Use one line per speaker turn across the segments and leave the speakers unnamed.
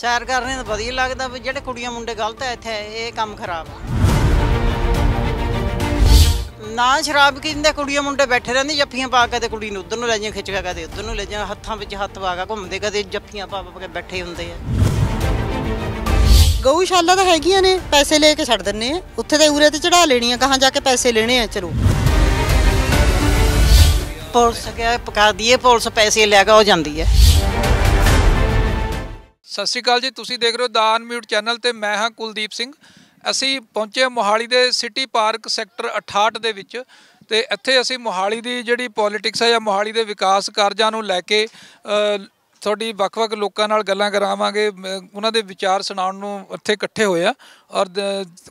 ਸੈਰ ਕਰਨੇ ਤਾਂ ਵਧੀਆ ਲੱਗਦਾ ਵੀ ਜਿਹੜੇ ਕੁੜੀਆਂ ਮੁੰਡੇ ਗਲਤ ਐ ਇੱਥੇ ਇਹ ਕੰਮ ਖਰਾਬ ਨਾ ਸ਼ਰਾਬ ਪੀਂਦੇ ਕੁੜੀਆਂ ਮੁੰਡੇ ਬੈਠੇ ਰਹਿੰਦੇ ਜੱਫੀਆਂ ਪਾ ਕੇ ਤੇ ਕੁੜੀ ਨੂੰ ਉਧਰ ਨੂੰ ਲੈ ਜਾਂ ਖਿੱਚ ਕੇ ਕਦੇ ਉਧਰ ਨੂੰ ਲੈ ਜਾਂ ਹੱਥਾਂ ਵਿੱਚ ਹੱਥ ਪਾ ਕੇ ਘੁੰਮਦੇ ਕਦੇ ਜੱਫੀਆਂ ਪਾ ਪਾ ਕੇ ਬੈਠੇ ਹੁੰਦੇ ਆ
ਗਊਸ਼ਾਲਾ ਤਾਂ ਹੈਗੀਆਂ ਨੇ ਪੈਸੇ ਲੈ ਕੇ ਛੱਡ ਦਿੰਨੇ ਆ ਉੱਥੇ ਤੇ ਉਰੇ ਤੇ ਚੜਾ ਲੈਣੀਆਂ ਕਹਾਂ ਜਾ ਕੇ ਪੈਸੇ ਲੈਣੇ ਆ ਚਲੋ ਪੁਲਿਸ
ਗਿਆ ਪਕਾ ਦਈਏ ਪੁਲਿਸ ਪੈਸੇ ਲੈ ਕੇ ਉਹ ਜਾਂਦੀ ਹੈ
ਸਤਿ ਸ਼੍ਰੀ ਅਕਾਲ ਜੀ ਤੁਸੀਂ ਦੇਖ ਰਹੇ ਹੋ ਦਾਨ ਮਿਊਟ ਚੈਨਲ ਤੇ ਮੈਂ ਹਾਂ ਕੁਲਦੀਪ ਸਿੰਘ ਅਸੀਂ ਪਹੁੰਚੇ ਮੋਹਾਲੀ ਦੇ ਸਿਟੀ ਪਾਰਕ ਸੈਕਟਰ 68 ਦੇ ਵਿੱਚ ਤੇ ਇੱਥੇ ਅਸੀਂ ਮੋਹਾਲੀ ਦੀ ਜਿਹੜੀ ਪੋਲਿਟਿਕਸ ਹੈ ਜਾਂ ਮੋਹਾਲੀ ਦੇ ਵਿਕਾਸ ਕਾਰਜਾਂ ਨੂੰ ਲੈ ਕੇ ਤੁਹਾਡੀ ਵੱਖ-ਵੱਖ ਲੋਕਾਂ ਨਾਲ ਗੱਲਾਂ ਕਰਾਵਾਂਗੇ ਉਹਨਾਂ ਦੇ ਵਿਚਾਰ ਸੁਣਾਉਣ ਨੂੰ ਇੱਥੇ ਇਕੱਠੇ ਹੋਏ ਆ ਔਰ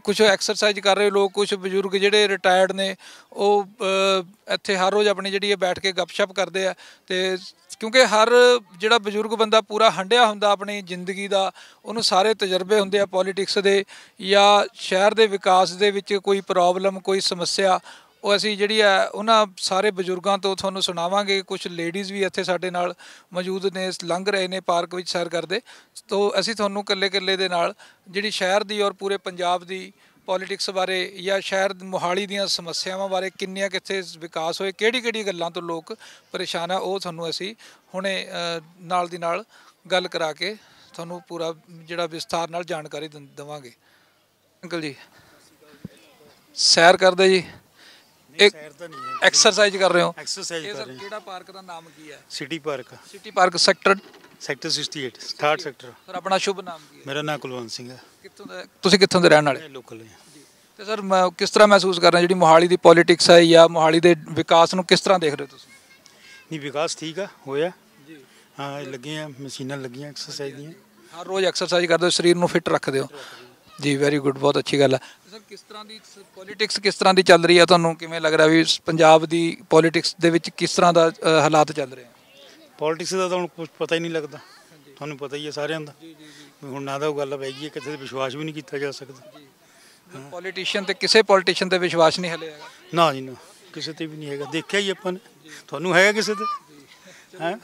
ਕੁਝ ਐਕਸਰਸਾਈਜ਼ ਕਰ ਰਹੇ ਲੋਕ ਕੁਝ ਬਜ਼ੁਰਗ ਜਿਹੜੇ ਰਿਟਾਇਰਡ ਨੇ ਉਹ ਇੱਥੇ ਹਰ ਰੋਜ਼ ਆਪਣੀ ਜਿਹੜੀ ਬੈਠ ਕੇ ਗੱਪਸ਼ਪ ਕਰਦੇ ਆ ਤੇ ਕਿਉਂਕਿ ਹਰ ਜਿਹੜਾ ਬਜ਼ੁਰਗ ਬੰਦਾ ਪੂਰਾ ਹੰਡਿਆ ਹੁੰਦਾ ਆਪਣੀ ਜ਼ਿੰਦਗੀ ਦਾ ਉਹਨੂੰ ਸਾਰੇ ਤਜਰਬੇ ਹੁੰਦੇ ਆ ਪੋਲਿਟਿਕਸ ਦੇ ਜਾਂ ਸ਼ਹਿਰ ਦੇ ਵਿਕਾਸ ਦੇ ਵਿੱਚ ਕੋਈ ਪ੍ਰੋਬਲਮ ਕੋਈ ਸਮੱਸਿਆ ਉਹ ਅਸੀਂ ਜਿਹੜੀ ਆ ਉਹਨਾਂ ਸਾਰੇ ਬਜ਼ੁਰਗਾਂ ਤੋਂ ਤੁਹਾਨੂੰ ਸੁਣਾਵਾਂਗੇ ਕੁਝ ਲੇਡੀਜ਼ ਵੀ ਇੱਥੇ ਸਾਡੇ ਨਾਲ ਮੌਜੂਦ ਨੇ ਲੰਘ ਰਹੇ ਨੇ ਪਾਰਕ ਵਿੱਚ ਸੈਰ ਕਰਦੇ ਤੋਂ ਅਸੀਂ ਤੁਹਾਨੂੰ ਕੱਲੇ-ਕੱਲੇ ਦੇ ਨਾਲ ਜਿਹੜੀ ਸ਼ਹਿਰ ਦੀ ਔਰ ਪੂਰੇ ਪੰਜਾਬ ਦੀ ਪੋਲਿਟਿਕਸ ਬਾਰੇ ਜਾਂ ਸ਼ਹਿਰ ਮੁਹਾਲੀ ਦੀਆਂ ਸਮੱਸਿਆਵਾਂ ਬਾਰੇ ਕਿੰਨੀਆਂ ਕਿੱਥੇ ਵਿਕਾਸ ਹੋਏ ਕਿਹੜੀ-ਕਿਹੜੀ ਗੱਲਾਂ ਤੋਂ ਲੋਕ ਪਰੇਸ਼ਾਨ ਆ ਉਹ ਤੁਹਾਨੂੰ ਅਸੀਂ ਹੁਣੇ ਨਾਲ ਦੀ ਨਾਲ ਗੱਲ ਕਰਾ ਕੇ ਤੁਹਾਨੂੰ ਪੂਰਾ ਜਿਹੜਾ ਵਿਸਥਾਰ ਨਾਲ ਜਾਣਕਾਰੀ ਦੇਵਾਂਗੇ ਅੰਕਲ ਜੀ ਸੈਰ ਕਰਦੇ ਜੀ ਇੱਕ ਐਕਸਰਸਾਈਜ਼ ਕਰ ਰਹੇ ਹੋ ਐਕਸਰਸਾਈਜ਼ ਇਹ ਕਰ ਸਰ ਹਾਂ ਕਿਹੜਾ ਪਾਰਕ ਦਾ ਨਾਮ ਕੀ ਹੈ city
park city park sector sector 68 68 sector sir ਆਪਣਾ ਸ਼ੁਭ ਨਾਮ ਕੀ ਹੈ ਮੇਰਾ ਨਾਮ ਕੁਲਵੰਤ ਸਿੰਘ ਹੈ
ਕਿੱਥੋਂ ਦਾ ਤੁਸੀਂ ਕਿੱਥੋਂ ਦੇ ਰਹਿਣ ਵਾਲੇ ਲੋਕਲ ਹਾਂ ਤੇ ਸਰ ਮੈਂ ਕਿਸ ਤਰ੍ਹਾਂ ਮਹਿਸੂਸ ਕਰ ਰਹੇ ਜਿਹੜੀ ਮੋਹਾਲੀ ਦੀ ਪੋਲਿਟਿਕਸ ਹੈ ਜਾਂ ਮੋਹਾਲੀ ਦੇ ਵਿਕਾਸ ਨੂੰ ਕਿਸ ਤਰ੍ਹਾਂ ਦੇਖ ਰਹੇ ਹੋ ਤੁਸੀਂ
ਨਹੀਂ ਵਿਕਾਸ ਠੀਕ ਆ ਹੋਇਆ ਜੀ ਹਾਂ ਲੱਗੀਆਂ ਮਸ਼ੀਨਾਂ ਲੱਗੀਆਂ ਐਕਸਰਸਾਈਜ਼ ਦੀਆਂ
ਹਰ ਰੋਜ਼ ਐਕਸਰਸਾਈਜ਼ ਕਰਦੇ ਹੋ ਸਰੀਰ ਨੂੰ ਫਿੱਟ ਰੱਖਦੇ ਹੋ ਜੀ ਵੈਰੀ ਗੁੱਡ ਬਹੁਤ ਅੱਛੀ ਗੱਲ ਹੈ ਸਰ ਕਿਸ ਤਰ੍ਹਾਂ ਦੀ ਪੋਲਿਟਿਕਸ ਕਿਸ ਤਰ੍ਹਾਂ ਦੀ ਚੱਲ ਰਹੀ ਹੈ ਤੁਹਾਨੂੰ ਕਿਵੇਂ ਲੱਗ ਰਿਹਾ ਵੀ ਪੰਜਾਬ ਦੀ ਪੋਲਿਟਿਕਸ ਦੇ ਵਿੱਚ ਕਿਸ ਤਰ੍ਹਾਂ ਦਾ ਹਾਲਾਤ ਚੱਲ ਰਹੇ ਆ
ਪੋਲਿਟਿਕਸ ਦਾ ਤਾਂ ਕੁਝ ਪਤਾ ਹੀ ਨਹੀਂ ਲੱਗਦਾ ਤੁਹਾਨੂੰ ਪਤਾ ਹੀ ਹੈ ਸਾਰਿਆਂ ਦਾ ਹੁਣ ਨਾ ਤਾਂ ਉਹ ਗੱਲ ਪੈ ਗਈ ਹੈ ਕਿਸੇ ਤੇ ਵਿਸ਼ਵਾਸ ਵੀ ਨਹੀਂ ਕੀਤਾ ਜਾ ਸਕਦਾ ਪੋਲਿਟਿਸ਼ੀਅਨ ਤੇ ਕਿਸੇ ਪੋਲਿਟਿਸ਼ੀਅਨ ਤੇ ਵਿਸ਼ਵਾਸ ਨਹੀਂ ਹਲੇ ਹੈਗਾ ਨਾ ਜੀ ਨਾ ਕਿਸੇ ਤੇ ਵੀ ਨਹੀਂ ਹੈਗਾ ਦੇਖਿਆ ਹੀ ਆਪਾਂ ਨੇ ਤੁਹਾਨੂੰ ਹੈਗਾ
ਕਿਸੇ ਤੇ ਹੈ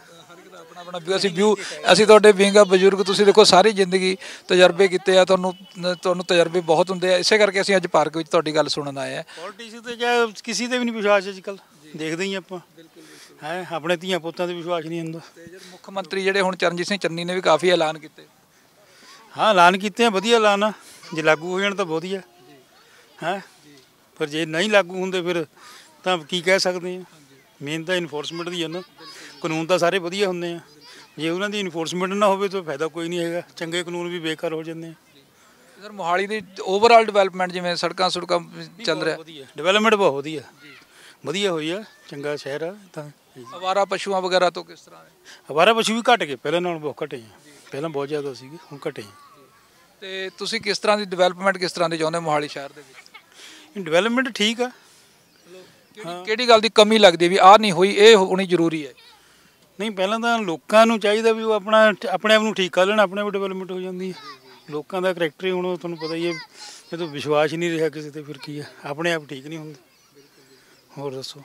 ਆਪਣਾ ਆਪਣਾ ਵਿਊ ਅਸੀਂ ਵਿਊ ਅਸੀਂ ਤੁਹਾਡੇ ਵਿੰਗਾ ਬਜ਼ੁਰਗ ਤੁਸੀਂ ਦੇਖੋ ਸਾਰੀ ਜ਼ਿੰਦਗੀ ਤਜਰਬੇ ਕੀਤੇ ਆ ਤੁਹਾਨੂੰ ਤੁਹਾਨੂੰ ਤਜਰਬੇ ਬਹੁਤ ਹੁੰਦੇ ਆ ਇਸੇ ਕਰਕੇ ਅਸੀਂ ਅੱਜ ਪਾਰਕ ਵਿੱਚ ਤੁਹਾਡੀ ਗੱਲ ਸੁਣਨ ਆਏ ਆ ਪੋਲਿਟਿਕਸ ਤੇ ਜਾਂ ਕਿਸੇ ਤੇ ਵੀ ਨਹੀਂ ਵਿਸ਼ਵਾਸ ਅੱਜ ਕੱਲ ਦੇਖਦੇ ਹੀ ਆਪਾਂ
ਹੈ ਆਪਣੇ ਧੀਆਂ ਪੁੱਤਾਂ ਤੇ ਵਿਸ਼ਵਾਸ ਨਹੀਂ ਹੁੰਦਾ ਮੁੱਖ ਮੰਤਰੀ ਜਿਹੜੇ ਹੁਣ ਚਰਨਜੀਤ ਸਿੰਘ ਚੰਨੀ ਨੇ ਵੀ ਕਾਫੀ ਐਲਾਨ ਕੀਤੇ ਹਾਂ ਐਲਾਨ ਕੀਤੇ ਆ ਵਧੀਆ ਐਲਾਨ ਆ ਜੇ ਲਾਗੂ ਹੋ ਜਾਣ ਤਾਂ ਵਧੀਆ ਹੈ ਪਰ ਜੇ ਨਹੀਂ ਲਾਗੂ ਹੁੰਦੇ ਫਿਰ ਤਾਂ ਕੀ ਕਹਿ ਸਕਦੇ ਆ ਮੇਨ ਤਾਂ ਇਨਫੋਰਸਮੈਂਟ ਦੀ ਹੈ ਨਾ ਕਾਨੂੰਨ ਤਾਂ ਸਾਰੇ ਵਧੀਆ ਹੁੰਦੇ ਆ ਜੇ ਉਹਨਾਂ ਦੀ ਇਨਫੋਰਸਮੈਂਟ ਨਾ ਹੋਵੇ ਤਾਂ ਫਾਇਦਾ ਕੋਈ ਨਹੀਂ ਹੈਗਾ ਚੰਗੇ ਕਾਨੂੰਨ ਵੀ ਬੇਕਾਰ ਹੋ ਜਾਂਦੇ ਆ ਸਰ ਮੋਹਾਲੀ ਦੀ ਓਵਰਆਲ ਡਿਵੈਲਪਮੈਂਟ ਜਿਵੇਂ ਸੜਕਾਂ ਸੜਕਾਂ ਚੱਲ ਰਿਹਾ ਡਿਵੈਲਪਮੈਂਟ ਬਹੁਤ ਵਧੀਆ ਵਧੀਆ ਹੋਈ ਆ ਚੰਗਾ ਸ਼ਹਿਰ ਆ ਤਾਂ
ਅਵਾਰਾ ਪਸ਼ੂਆਂ ਵਗੈਰਾ ਤੋਂ ਕਿਸ ਤਰ੍ਹਾਂ ਹੈ
ਅਵਾਰਾ ਪਸ਼ੂ ਵੀ ਘਟ ਗਏ ਪਹਿਲਾਂ ਨਾਲੋਂ ਬਹੁਤ ਘਟੇ ਆ ਪਹਿਲਾਂ ਬਹੁਤ ਜ਼ਿਆਦਾ ਸੀਗੇ
ਹੁਣ ਘਟੇ ਤੇ ਤੁਸੀਂ ਕਿਸ ਤਰ੍ਹਾਂ ਦੀ ਡਿਵੈਲਪਮੈਂਟ ਕਿਸ ਤਰ੍ਹਾਂ ਦੀ ਚਾਹੁੰਦੇ ਮੋਹਾਲੀ ਸ਼ਹਿਰ ਦੇ ਵਿੱਚ ਡਿਵੈਲਪਮੈਂਟ ਠੀਕ ਆ ਕਿਹੜੀ ਗੱਲ ਦੀ ਕਮੀ ਲੱਗਦੀ ਵੀ ਆਹ ਨਹੀਂ ਹੋਈ ਇਹ ਹੋਣੀ
ਜ਼ਰੂਰੀ ਹੈ ਨਹੀਂ ਪਹਿਲਾਂ ਤਾਂ ਲੋਕਾਂ ਨੂੰ ਚਾਹੀਦਾ ਵੀ ਉਹ ਆਪਣਾ ਆਪਣੇ ਆਪ ਨੂੰ ਠੀਕ ਕਰ ਲੈਣ ਆਪਣੇ ਆਪ ਡਿਵੈਲਪਮੈਂਟ ਹੋ ਜਾਂਦੀ ਹੈ ਲੋਕਾਂ ਦਾ ਕੈਰੇਕਟਰ ਹੀ ਹੁਣ ਤੁਹਾਨੂੰ ਪਤਾ ਹੀ ਹੈ ਜਦੋਂ ਵਿਸ਼ਵਾਸ ਹੀ ਨਹੀਂ ਰਿਹਾ ਕਿਸੇ ਤੇ ਫਿਰ ਕੀ ਹੈ ਆਪਣੇ ਆਪ ਠੀਕ ਨਹੀਂ ਹੁੰਦੇ ਹੋਰ ਦੱਸੋ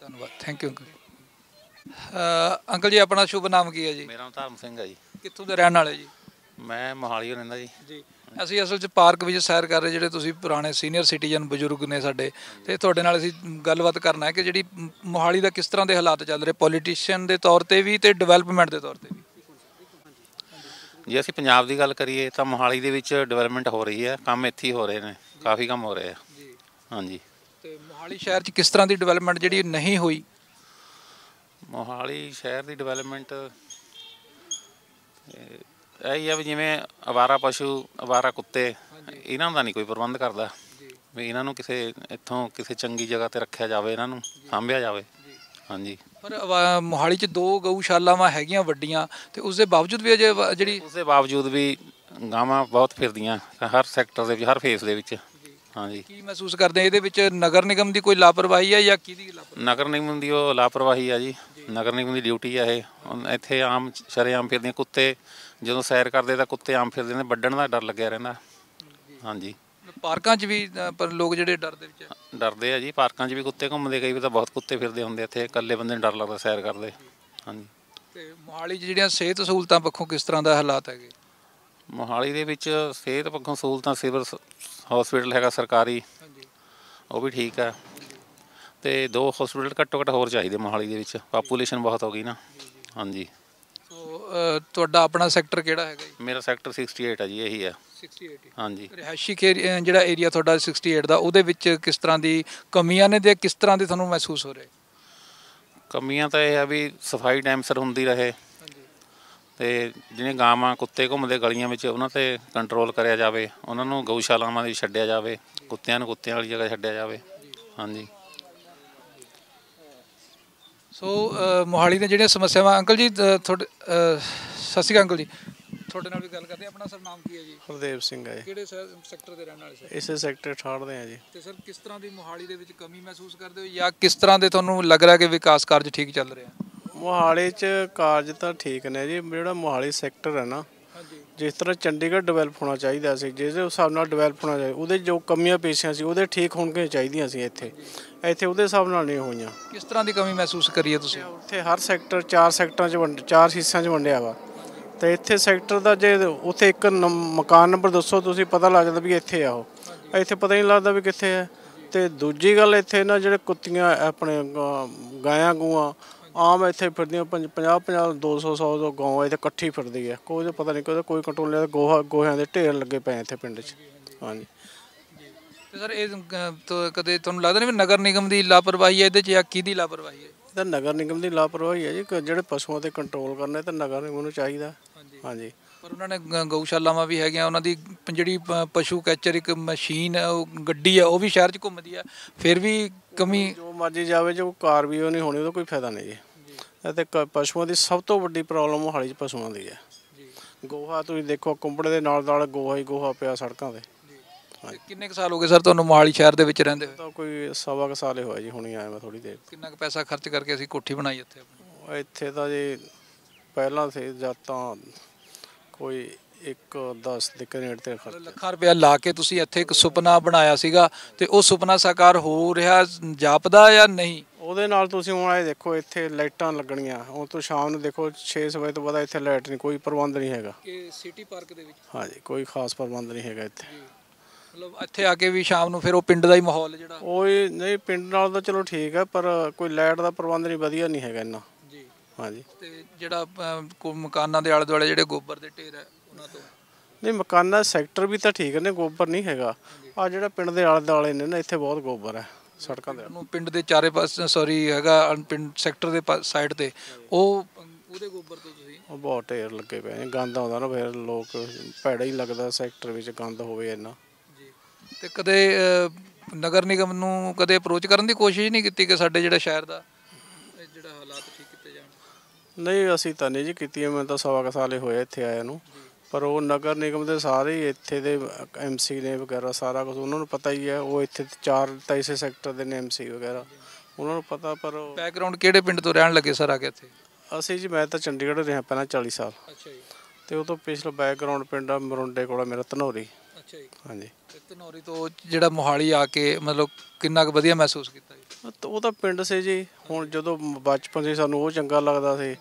ਧੰਨਵਾਦ ਥੈਂਕ ਯੂ
ਅੰਕਲ ਜੀ ਆਪਣਾ ਸ਼ੁਭ ਨਾਮ ਕੀ ਹੈ ਜੀ ਮੇਰਾ ਨਾਮ ਧਰਮ ਸਿੰਘ ਹੈ ਜੀ ਕਿੱਥੋਂ ਦੇ ਰਹਿਣ ਵਾਲੇ ਜੀ ਮੈਂ ਮੋਹਾਲੀ ਰਹਿੰਦਾ ਜੀ ਜੀ ਅਸੀਂ ਅਸਲ 'ਚ ਪਾਰਕ ਵਿੱਚ ਸੈਰ ਕਰ ਰਹੇ ਜਿਹੜੇ ਤੁਸੀਂ ਪੁਰਾਣੇ ਸੀਨੀਅਰ ਸਿਟੀਜ਼ਨ ਬਜ਼ੁਰਗ ਨੇ ਸਾਡੇ ਤੇ ਤੁਹਾਡੇ ਨਾਲ ਅਸੀਂ ਗੱਲਬਾਤ ਕਰਨਾ ਹੈ ਕਿ ਜਿਹੜੀ ਮੋਹਾਲੀ ਦਾ ਕਿਸ ਤਰ੍ਹਾਂ ਦੇ ਹਾਲਾਤ ਚੱਲ ਰਹੇ ਪੋਲੀਟੀਸ਼ੀਅਨ ਦੇ ਤੌਰ ਤੇ ਵੀ ਤੇ ਡਿਵੈਲਪਮੈਂਟ ਦੇ ਤੌਰ ਤੇ ਵੀ
ਜੇ ਅਸੀਂ ਪੰਜਾਬ ਦੀ ਗੱਲ ਕਰੀਏ ਤਾਂ ਮੋਹਾਲੀ ਦੇ ਵਿੱਚ ਡਿਵੈਲਪਮੈਂਟ ਹੋ ਰਹੀ ਹੈ ਕੰਮ ਇੱਥੇ ਹੀ ਹੋ ਰਹੇ ਨੇ ਕਾਫੀ ਕੰਮ ਹੋ ਰਹੇ ਆ ਹਾਂਜੀ
ਤੇ ਮੋਹਾਲੀ ਸ਼ਹਿਰ 'ਚ ਕਿਸ ਤਰ੍ਹਾਂ ਦੀ ਡਿਵੈਲਪਮੈਂਟ ਜਿਹੜੀ ਨਹੀਂ ਹੋਈ
ਮੋਹਾਲੀ ਸ਼ਹਿਰ ਦੀ ਡਿਵੈਲਪਮੈਂਟ ਇਹ ਆ ਵੀ ਜਿਵੇਂ ਆਵਾਰਾ ਪਸ਼ੂ ਆਵਾਰਾ ਕੁੱਤੇ ਇਹਨਾਂ ਦਾ ਨਹੀਂ ਕੋਈ ਪ੍ਰਬੰਧ ਕਰਦਾ ਵੀ ਇਹਨਾਂ ਨੂੰ ਕਿਸੇ ਇੱਥੋਂ ਕਿਸੇ ਚੰਗੀ ਜਗ੍ਹਾ ਤੇ ਰੱਖਿਆ ਜਾਵੇ ਇਹਨਾਂ ਨੂੰ ਸਾਂਭਿਆ ਜਾਵੇ ਹਾਂਜੀ ਪਰ
ਮੋਹਾਲੀ ਚ ਦੋ ਗਊਸ਼ਾਲਾਵਾਂ ਹੈਗੀਆਂ ਵੱਡੀਆਂ ਤੇ ਉਸ ਦੇ ਬਾਵਜੂਦ ਵੀ ਅਜੇ ਜਿਹੜੀ ਉਸ ਦੇ ਬਾਵਜੂਦ
ਵੀ ਗਾਵਾਂ ਬਹੁਤ ਫਿਰਦੀਆਂ ਹਰ ਸੈਕਟਰ ਦੇ ਵਿੱਚ ਹਰ ਫੇਸ ਦੇ ਵਿੱਚ ਹਾਂਜੀ ਕੀ
ਮਹਿਸੂਸ ਕਰਦੇ ਇਹਦੇ ਵਿੱਚ ਨਗਰ ਨਿਗਮ ਦੀ ਕੋਈ ਲਾਪਰਵਾਹੀ ਹੈ ਜਾਂ ਕਿਹਦੀ
ਲਾਪਰਵਾਹੀ ਨਗਰ ਨਿਗਮ ਦੀ ਉਹ ਲਾਪਰਵਾਹੀ ਆ ਜੀ ਨਗਰ ਨਿਗਮ ਦੀ ਡਿਊਟੀ ਆ ਇਹ ਹੁਣ ਇੱਥੇ ਆਮ ਸ਼ਰੇਆਮ ਫਿਰਦੇ ਕੁੱਤੇ ਜਦੋਂ ਸੈਰ ਕਰਦੇ ਤਾਂ ਕੁੱਤੇ ਆਮ ਫਿਰਦੇ ਨੇ ਵੱਡਣ ਦਾ ਡਰ ਲੱਗਿਆ ਰਹਿੰਦਾ ਹਾਂਜੀ
ਪਾਰਕਾਂ 'ਚ ਵੀ ਪਰ ਲੋਕ
ਜਿਹੜੇ ਡਰ ਦੇ ਵਿੱਚ ਡਰਦੇ ਆ ਜੀ ਪਾਰਕਾਂ 'ਚ ਵੀ ਕੁੱਤੇ ਘੁੰਮਦੇ ਕਈ ਵਾਰ ਤਾਂ ਬਹੁਤ ਕੁੱਤੇ ਫਿਰਦੇ ਹੁੰਦੇ ਇੱਥੇ ਇਕੱਲੇ ਬੰਦੇ ਨੂੰ ਡਰ ਲੱਗਦਾ ਸੈਰ ਕਰਦੇ ਹਾਂਜੀ
ਤੇ ਮੋਹਾਲੀ 'ਚ ਜਿਹੜੀਆਂ ਸਿਹਤ ਸਹੂਲਤਾਂ ਪੱਖੋਂ ਕਿਸ ਤਰ੍ਹਾਂ ਦਾ ਹਾਲਾਤ ਹੈਗੇ
ਮੋਹਾਲੀ ਦੇ ਵਿੱਚ ਸਿਹਤ ਪੱਖੋਂ ਸਹੂਲਤਾਂ ਸਿਵਲ ਹਸਪੀਟਲ ਹੈਗਾ ਸਰਕਾਰੀ ਹਾਂਜੀ ਉਹ ਵੀ ਠੀਕ ਆ ਤੇ ਦੋ ਹਸਪੀਟਲ ਘੱਟੋ ਘੱਟ ਹੋਰ ਚਾਹੀਦੇ ਮੋਹਾਲੀ ਦੇ ਵਿੱਚ ਪਾਪੂਲੇਸ਼ਨ ਬਹੁਤ ਹੋ ਗਈ ਨਾ ਹਾਂਜੀ
ਤੁਹਾਡਾ ਆਪਣਾ ਸੈਕਟਰ ਕਿਹੜਾ ਹੈਗਾ
ਜੀ ਮੇਰਾ ਸੈਕਟਰ 68 ਹੈ ਜੀ ਇਹੀ ਹੈ 68 ਹਾਂਜੀ
ਰਹਿਸ਼ੀ ਜਿਹੜਾ ਏਰੀਆ ਤੁਹਾਡਾ 68 ਦਾ ਉਹਦੇ ਵਿੱਚ ਕਿਸ ਤਰ੍ਹਾਂ ਦੀ ਕਮੀਆਂ ਨੇ ਤੇ ਕਿਸ ਤਰ੍ਹਾਂ ਦੇ ਤੁਹਾਨੂੰ ਮਹਿਸੂਸ ਹੋ ਰਹੇ
ਕਮੀਆਂ ਤਾਂ ਇਹ ਆ ਵੀ ਸਫਾਈ ਟਾਈਮ ਸਰ ਹੁੰਦੀ ਰਹੇ ਤੇ ਜਿਹਨੇ ਗਾਵਾਂ ਕੁੱਤੇ ਘੁੰਮਦੇ ਗਲੀਆਂ ਵਿੱਚ ਉਹਨਾਂ ਤੇ ਕੰਟਰੋਲ ਕਰਿਆ ਜਾਵੇ ਉਹਨਾਂ ਨੂੰ ਗਊਸ਼ਾਲਾਵਾਂ ਦੇ ਛੱਡਿਆ ਜਾਵੇ ਕੁੱਤਿਆਂ ਨੂੰ ਕੁੱਤਿਆਂ ਵਾਲੀ ਜਗ੍ਹਾ ਛੱਡਿਆ ਜਾਵੇ ਹਾਂਜੀ
ਸੋ
ਮੋਹਾਲੀ ਦੇ ਜਿਹੜੇ ਸਮੱਸਿਆਵਾਂ ਅੰਕਲ ਜੀ ਤੁਹਾਡੇ ਸਤਿ ਸ਼੍ਰੀ ਅਕਾਲ ਅੰਕਲ ਜੀ ਤੁਹਾਡੇ ਨਾਲ ਵੀ ਗੱਲ ਕਰਦੇ ਆਪਣਾ ਸਰ ਨਾਮ ਕੀ ਹੈ ਜੀ ਹਰਦੇਵ ਸਿੰਘ ਹੈ ਕਿਹੜੇ ਸੈਕਟਰ ਦੇ ਰਹਿਣ ਵਾਲੇ ਸਰ ਇਸੇ ਸੈਕਟਰ 68 ਦੇ ਆ ਜੀ ਤੇ ਸਰ ਕਿਸ ਤਰ੍ਹਾਂ ਦੀ ਮੋਹਾਲੀ ਦੇ ਵਿੱਚ ਕਮੀ ਮਹਿਸੂਸ ਕਰਦੇ ਹੋ ਜਾਂ ਕਿਸ ਤਰ੍ਹਾਂ ਦੇ ਤੁਹਾਨੂੰ ਲੱਗ ਰਿਹਾ ਕਿ ਵਿਕਾਸ ਕਾਰਜ ਠੀਕ ਚੱਲ ਰਿਹਾ
ਮੋਹਾਲੀ 'ਚ ਕਾਰਜ ਤਾਂ ਠੀਕ ਨੇ ਜੀ ਜਿਹੜਾ ਮੋਹਾਲੀ ਸੈਕਟਰ ਹੈ ਨਾ ਜਿਸ ਤਰ੍ਹਾਂ ਚੰਡੀਗੜ੍ਹ ਡਿਵੈਲਪ ਹੋਣਾ ਚਾਹੀਦਾ ਸੀ ਜਿਸ ਦੇ ਹਿਸਾਬ ਨਾਲ ਡਿਵੈਲਪ ਹੋਣਾ ਚਾਹੀਦਾ ਉਹਦੇ ਜੋ ਕਮੀਆਂ ਪੇਸ਼ੀਆਂ ਸੀ ਉਹਦੇ ਠੀਕ ਹੋਣਗੇ ਚਾਹੀਦੀਆਂ ਸੀ ਇੱਥੇ ਇੱਥੇ ਉਹਦੇ ਹਿਸਾਬ ਨਾਲ ਨਹੀਂ ਹੋਈਆਂ ਕਿਸ ਤਰ੍ਹਾਂ ਦੀ ਕਮੀ ਮਹਿਸੂਸ ਕਰੀਏ ਤੁਸੀਂ ਉੱਥੇ ਹਰ ਸੈਕਟਰ ਚਾਰ ਸੈਕਟਰਾਂ 'ਚ ਵੰਡ ਚਾਰ ਹਿੱਸਿਆਂ 'ਚ ਵੰਡਿਆ ਵਾ ਤੇ ਇੱਥੇ ਸੈਕਟਰ ਦਾ ਜੇ ਉੱਥੇ ਇੱਕ ਮਕਾਨ ਨੰਬਰ ਦੱਸੋ ਤੁਸੀਂ ਪਤਾ ਲੱਗ ਜਾਂਦਾ ਵੀ ਇੱਥੇ ਆ ਉਹ ਇੱਥੇ ਪਤਾ ਹੀ ਨਹੀਂ ਲੱਗਦਾ ਵੀ ਕਿੱਥੇ ਹੈ ਤੇ ਦੂਜੀ ਗੱਲ ਇੱਥੇ ਨਾ ਜਿਹੜੇ ਕੁੱਤੀਆਂ ਆਪਣੇ ਗਾਇਆਂ ਗੂਆਂ ਆਮ ਇੱਥੇ ਫਿਰਦੀਆਂ 50 50 200 100 ਤੋਂ ਗਾਂ ਇੱਥੇ ਇਕੱਠੀ ਫਿਰਦੀ ਹੈ ਕੋਈ ਪਤਾ ਨਹੀਂ ਕੋਈ ਕੋਈ ਕੰਟਰੋਲ ਨਹੀਂ ਗੋਹਾ ਗੋਹਿਆਂ ਦੇ ਢੇਰ ਲੱਗੇ ਪਏ ਇੱਥੇ ਪਿੰਡ 'ਚ ਹਾਂਜੀ
ਤੇ ਸਰ ਇਹ ਤੋਂ ਕਦੇ ਤੁਹਾਨੂੰ ਲੱਗਦਾ ਨਹੀਂ ਨਗਰ ਨਿਗਮ ਦੀ ਲਾਪਰਵਾਹੀ ਹੈ ਇਹਦੇ 'ਚ ਜਾਂ ਕਿਹਦੀ ਲਾਪਰਵਾਹੀ ਹੈ ਇਹ ਤਾਂ ਨਗਰ ਨਿਗਮ ਦੀ
ਲਾਪਰਵਾਹੀ ਹੈ ਜੀ ਕਿ ਜਿਹੜੇ ਪਸ਼ੂਆਂ ਤੇ ਕੰਟਰੋਲ ਕਰਨਾ ਤਾਂ ਨਗਰ ਨਿਗਮ ਨੂੰ ਚਾਹੀਦਾ ਹਾਂਜੀ
ਪਰ ਉਹਨਾਂ ਨੇ ਗਊਸ਼ਾਲਾਵਾਂ ਵੀ ਹੈਗੀਆਂ ਉਹਨਾਂ ਦੀ ਜਿਹੜੀ ਪਸ਼ੂ ਕੈਚਰ ਇੱਕ ਮਸ਼ੀਨ ਹੈ ਉਹ ਗੱਡੀ ਹੈ ਉਹ ਵੀ ਸ਼ਹਿਰ 'ਚ ਘੁੰਮਦੀ ਆ ਫਿਰ ਵੀ ਕਮੀ
ਜੋ ਮਰਜੀ ਜਾਵੇ ਜੋ ਕਾਰ ਵੀ ਉਹ ਨਹੀਂ ਹੋਣੀ ਉਹਦਾ ਕੋਈ ਫਾਇਦਾ ਨਹੀਂ ਜੀ ਤੇ ਪਸ਼ੂਆਂ ਦੀ ਸਭ ਤੋਂ ਵੱਡੀ ਪ੍ਰੋਬਲਮ ਮੋਹਾਲੀ 'ਚ ਪਸ਼ੂਆਂ ਦੀ ਹੈ ਗੋਹਾ ਤੁਸੀਂ ਦੇਖੋ ਕੁੰਬੜੇ ਦੇ ਨਾਲ ਨਾਲ ਗੋਹਾ ਹੀ ਗੋਹਾ ਪਿਆ ਸੜਕਾਂ ਤੇ
ਜੀ ਕਿੰਨੇ ਕੁ ਸਾਲ ਹੋ ਗਏ ਸਰ ਤੁਹਾਨੂੰ ਮੋਹਾਲੀ ਸ਼ਹਿਰ ਦੇ ਵਿੱਚ ਰਹਿੰਦੇ ਹੋ ਤਾਂ ਕੋਈ ਸਵਾ ਕੁ ਸਾਲ ਹੋਇਆ ਜੀ ਹੁਣੀ ਆਇਆ ਮੈਂ ਥੋੜੀ ਦੇਰ ਕਿੰਨਾ ਕੁ ਪੈਸਾ ਖਰਚ ਕਰਕੇ ਅਸੀਂ ਕੋਠੀ ਬਣਾਈ ਇੱਥੇ
ਆਪਣੀ ਇੱਥੇ ਤਾਂ ਜੀ ਪਹਿਲਾਂ ਸੀ ਜਦ ਤਾਂ ਕੋਈ ਇੱਕ 10 ਦੇ ਕਨੇਟ ਤੇ ਖਰਚ
ਲੱਖਾਂ ਰੁਪਇਆ ਲਾ ਕੇ ਤੁਸੀਂ ਇੱਥੇ ਇੱਕ ਸੁਪਨਾ ਬਣਾਇਆ ਸੀਗਾ ਤੇ ਉਹ ਸੁਪਨਾ ਸਾਕਾਰ ਹੋ ਰਿਹਾ ਜਾਪਦਾ ਜਾਂ ਨਹੀਂ
ਉਹਦੇ ਨਾਲ ਤੁਸੀਂ ਹੁਣ ਆਏ ਦੇਖੋ ਇੱਥੇ ਲਾਈਟਾਂ ਲੱਗਣੀਆਂ ਹੁਣ ਤੋਂ ਸ਼ਾਮ ਨੂੰ ਦੇਖੋ 6 ਵਜੇ ਤੋਂ ਬਾਅਦ ਇੱਥੇ ਲਾਈਟ ਨਹੀਂ ਕੋਈ ਪ੍ਰਬੰਧ ਨਹੀਂ ਹੈਗਾ
ਕਿ ਸਿਟੀ ਪਾਰਕ ਦੇ ਵਿੱਚ
ਹਾਂਜੀ ਕੋਈ ਖਾਸ ਪ੍ਰਬੰਧ ਨਹੀਂ ਹੈਗਾ ਇੱਥੇ
ਮਤਲਬ ਇੱਥੇ ਆ
ਕੇ ਵੀ ਸ਼ਾਮ ਨੂੰ ਫਿਰ ਉਹ ਪਿੰਡ ਦਾ ਹੀ ਮਾਹੌਲ ਜਿਹੜਾ ਉਹ ਨਹੀਂ ਪਿੰਡ ਨਾਲ ਤਾਂ ਚਲੋ ਠੀਕ ਹੈ ਪਰ ਕੋਈ ਲਾਈਟ ਦਾ ਪ੍ਰਬੰਧ ਨਹੀਂ ਵਧੀਆ ਨਹੀਂ ਹੈਗਾ ਇੰਨਾ ਜੀ ਹਾਂਜੀ ਤੇ
ਜਿਹੜਾ ਕੋ- ਮਕਾਨਾਂ ਦੇ ਆਲੇ ਦੁਆਲੇ ਜਿਹੜੇ ਗੋਬਰ ਦੇ ਢੇਰ ਹੈ
ਨਹੀਂ ਮਕਾਨਾ ਸੈਕਟਰ ਵੀ ਤਾਂ ਠੀਕ ਨੇ ਗੋਬਰ ਨਹੀਂ ਹੈਗਾ ਆ ਜਿਹੜਾ ਪਿੰਡ ਦੇ ਆਲੇ ਦਾਲੇ ਨੇ ਨਾ ਇੱਥੇ ਬਹੁਤ ਗੋਬਰ ਹੈ ਸੜਕਾਂ ਦੇ ਨੂੰ
ਪਿੰਡ ਦੇ ਚਾਰੇ ਪਾਸੇ ਸੌਰੀ ਹੈਗਾ ਪਿੰਡ ਸੈਕਟਰ ਦੇ ਸਾਈਡ ਤੇ ਉਹ ਉਹਦੇ ਗੋਬਰ ਤੋਂ ਤੁਸੀਂ ਉਹ ਬਹੁਤ ਢੇਰ ਲੱਗੇ ਪਏ ਨੇ ਗੰਦ ਆਉਂਦਾ
ਨਾ ਫਿਰ ਲੋਕ ਭੈੜਾ ਹੀ ਲੱਗਦਾ ਸੈਕਟਰ ਵਿੱਚ ਗੰਦ ਹੋਵੇ ਇੰਨਾ ਜੀ
ਤੇ ਕਦੇ ਨਗਰ ਨਿਗਮ ਨੂੰ ਕਦੇ ਅਪਰੋਚ ਕਰਨ ਦੀ ਕੋਸ਼ਿਸ਼ ਨਹੀਂ ਕੀਤੀ ਕਿ ਸਾਡੇ ਜਿਹੜਾ ਸ਼ਹਿਰ ਦਾ ਜਿਹੜਾ ਹਾਲਾਤ
ਠੀਕ ਕੀਤੇ ਜਾਣ ਨਹੀਂ ਅਸੀਂ ਤਾਂ ਨਹੀਂ ਜੀ ਕੀਤੀ ਮੈਂ ਤਾਂ ਸਵਾ ਕਸਾਲੇ ਸਾਲੇ ਹੋਇਆ ਇੱਥੇ ਆਇਆ ਨੂੰ ਪਰ ਉਹ ਨਗਰ ਨਿਗਮ ਦੇ ਸਾਰੇ ਇੱਥੇ ਦੇ ਐਮਸੀ ਨੇ ਵਗੈਰਾ ਸਾਰਾ ਕੁਝ ਉਹਨਾਂ ਨੂੰ ਪਤਾ ਹੀ ਹੈ ਉਹ ਇੱਥੇ ਚਾਰ ਤਾਈਸੇ ਸੈਕਟਰ ਦੇ ਨੇ ਐਮਸੀ ਵਗੈਰਾ ਉਹਨਾਂ ਨੂੰ ਪਤਾ ਪਰ
ਬੈਕਗ੍ਰਾਉਂਡ ਕਿਹੜੇ ਪਿੰਡ ਤੋਂ ਰਹਿਣ ਲੱਗੇ
ਸਰ ਆ ਕੇ ਇੱਥੇ
ਅਸੀਂ ਜੀ ਮੈਂ ਤਾਂ ਚੰਡੀਗੜ੍ਹ ਰਿਹਾ ਪਹਿਲਾਂ 40 ਸਾਲ ਅੱਛਾ ਜੀ ਤੇ ਉਹ ਤੋਂ ਪਿਛਲਾ ਬੈਕਗ੍ਰਾਉਂਡ ਪਿੰਡ ਆ ਮਰੁੰਡੇ ਕੋਲ ਮੇਰਾ ਧਨੌਰੀ ਅੱਛਾ ਜੀ ਹਾਂਜੀ ਧਨੌਰੀ ਤੋਂ ਜਿਹੜਾ ਮੋਹਾਲੀ ਆ ਕੇ
ਮਤਲਬ ਕਿੰਨਾ ਕੁ ਵਧੀਆ ਮਹਿਸੂਸ ਕੀਤਾ
ਜੀ ਉਹ ਤਾਂ ਪਿੰਡ ਸੀ ਜੀ ਹੁਣ ਜਦੋਂ ਬਚਪਨ ਸੀ ਸਾਨੂੰ ਉਹ ਚੰਗਾ ਲੱਗਦਾ ਸੀ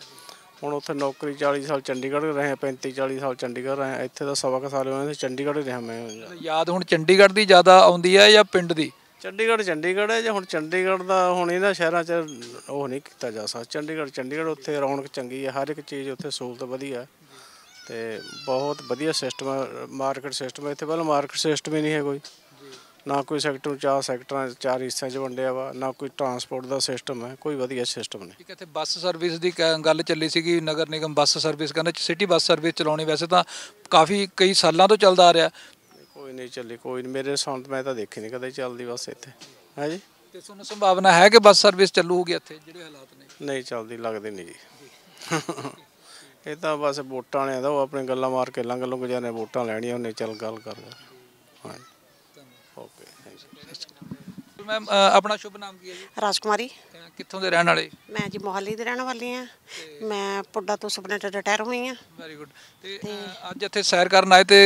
ਹੁਣ ਉੱਥੇ ਨੌਕਰੀ 40 ਸਾਲ ਚੰਡੀਗੜ੍ਹ ਰਹੇ 35 40 ਸਾਲ ਚੰਡੀਗੜ੍ਹ ਰਹੇ
ਇੱਥੇ ਤਾਂ ਸਵਾ ਕੁ ਸਾਲ ਹੋਏ ਨੇ ਚੰਡੀਗੜ੍ਹ ਰਹੇ ਮੈਂ ਯਾਦ ਹੁਣ ਚੰਡੀਗੜ੍ਹ ਦੀ ਜ਼ਿਆਦਾ ਆਉਂਦੀ ਹੈ ਜਾਂ ਪਿੰਡ ਦੀ
ਚੰਡੀਗੜ੍ਹ ਚੰਡੀਗੜ੍ਹ ਹੈ ਜੇ ਹੁਣ ਚੰਡੀਗੜ੍ਹ ਦਾ ਹੁਣ ਇਹਦਾ ਸ਼ਹਿਰਾਂ 'ਚ ਉਹ ਨਹੀਂ ਕੀਤਾ ਜਾ ਸਕਦਾ ਚੰਡੀਗੜ੍ਹ ਚੰਡੀਗੜ੍ਹ ਉੱਥੇ ਰੌਣਕ ਚੰਗੀ ਹੈ ਹਰ ਇੱਕ ਚੀਜ਼ ਉੱਥੇ ਸਹੂਲਤ ਵਧੀਆ ਤੇ ਬਹੁਤ ਵਧੀਆ ਸਿਸਟਮ ਮਾਰਕੀਟ ਸਿਸਟਮ ਇੱਥੇ ਪਹਿਲਾਂ ਮਾਰਕੀਟ ਸਿਸਟਮ ਹੀ ਨਹੀਂ ਹੈ ਕੋਈ ਨਾ ਕੋਈ ਸੈਕਟਰ ਨੂੰ ਚਾਰ ਸੈਕਟਰਾਂ ਚਾਰ ਹਿੱਸਿਆਂ 'ਚ ਵੰਡਿਆ ਵਾ ਨਾ ਕੋਈ ਟਰਾਂਸਪੋਰਟ ਦਾ ਸਿਸਟਮ ਹੈ ਕੋਈ ਵਧੀਆ ਸਿਸਟਮ ਨਹੀਂ
ਇੱਕ ਇੱਥੇ ਬੱਸ ਸਰਵਿਸ ਦੀ ਗੱਲ ਚੱਲੀ ਸੀਗੀ ਨਗਰ ਨਿਗਮ ਬੱਸ ਸਰਵਿਸ ਕਹਿੰਦਾ ਸਿਟੀ ਬੱਸ ਸਰਵਿਸ ਚਲਾਉਣੀ ਵੈਸੇ ਤਾਂ ਕਾਫੀ ਕਈ ਸਾਲਾਂ ਤੋਂ ਚੱਲਦਾ ਆ ਰਿਹਾ
ਕੋਈ ਨਹੀਂ ਚੱਲੀ ਕੋਈ ਨਹੀਂ ਮੇਰੇ ਸੌਂਤ ਮੈਂ ਤਾਂ ਦੇਖੀ ਨਹੀਂ ਕਦੇ ਚੱਲਦੀ ਬੱਸ ਇੱਥੇ
ਹਾਂਜੀ ਤੇ ਤੁਹਾਨੂੰ ਸੰਭਾਵਨਾ ਹੈ ਕਿ ਬੱਸ ਸਰਵਿਸ ਚੱਲੂਗੀ ਇੱਥੇ ਜਿਹੜੇ ਹਾਲਾਤ
ਨੇ ਨਹੀਂ ਚੱਲਦੀ ਲੱਗਦੇ ਨਹੀਂ ਜੀ ਇਹ ਤਾਂ ਬਸ ਵੋਟਾਂ ਵਾਲਿਆਂ ਦਾ ਉਹ ਆਪਣੇ ਗੱਲਾਂ ਮਾਰ ਕੇ ਲੰਘ ਲੰਗ ਜਾਂਦੇ ਵੋਟਾਂ ਲੈਣੀਆਂ ਉਹਨੇ ਚੱਲ ਗੱਲ ਕਰ ਲੈ ਹਾਂਜੀ
ਮੈਮ ਆਪਣਾ ਸ਼ੁਭ ਨਾਮ ਕੀ ਹੈ ਜੀ ਰਾਜਕੁਮਾਰੀ ਕਿੱਥੋਂ ਦੇ ਰਹਿਣ ਵਾਲੇ ਮੈਂ ਜੀ ਮੋਹਾਲੀ ਦੇ ਰਹਿਣ ਵਾਲੀ ਆ ਮੈਂ ਪੁੱਡਾ ਤੋਂ ਤੋਂ ਰਿਟਾਇਰ ਹੋਈ ਆ ਵੈਰੀ ਗੁੱਡ
ਤੇ ਅੱਜ ਇੱਥੇ ਸੈਰ ਕਰਨ ਆਏ ਤੇ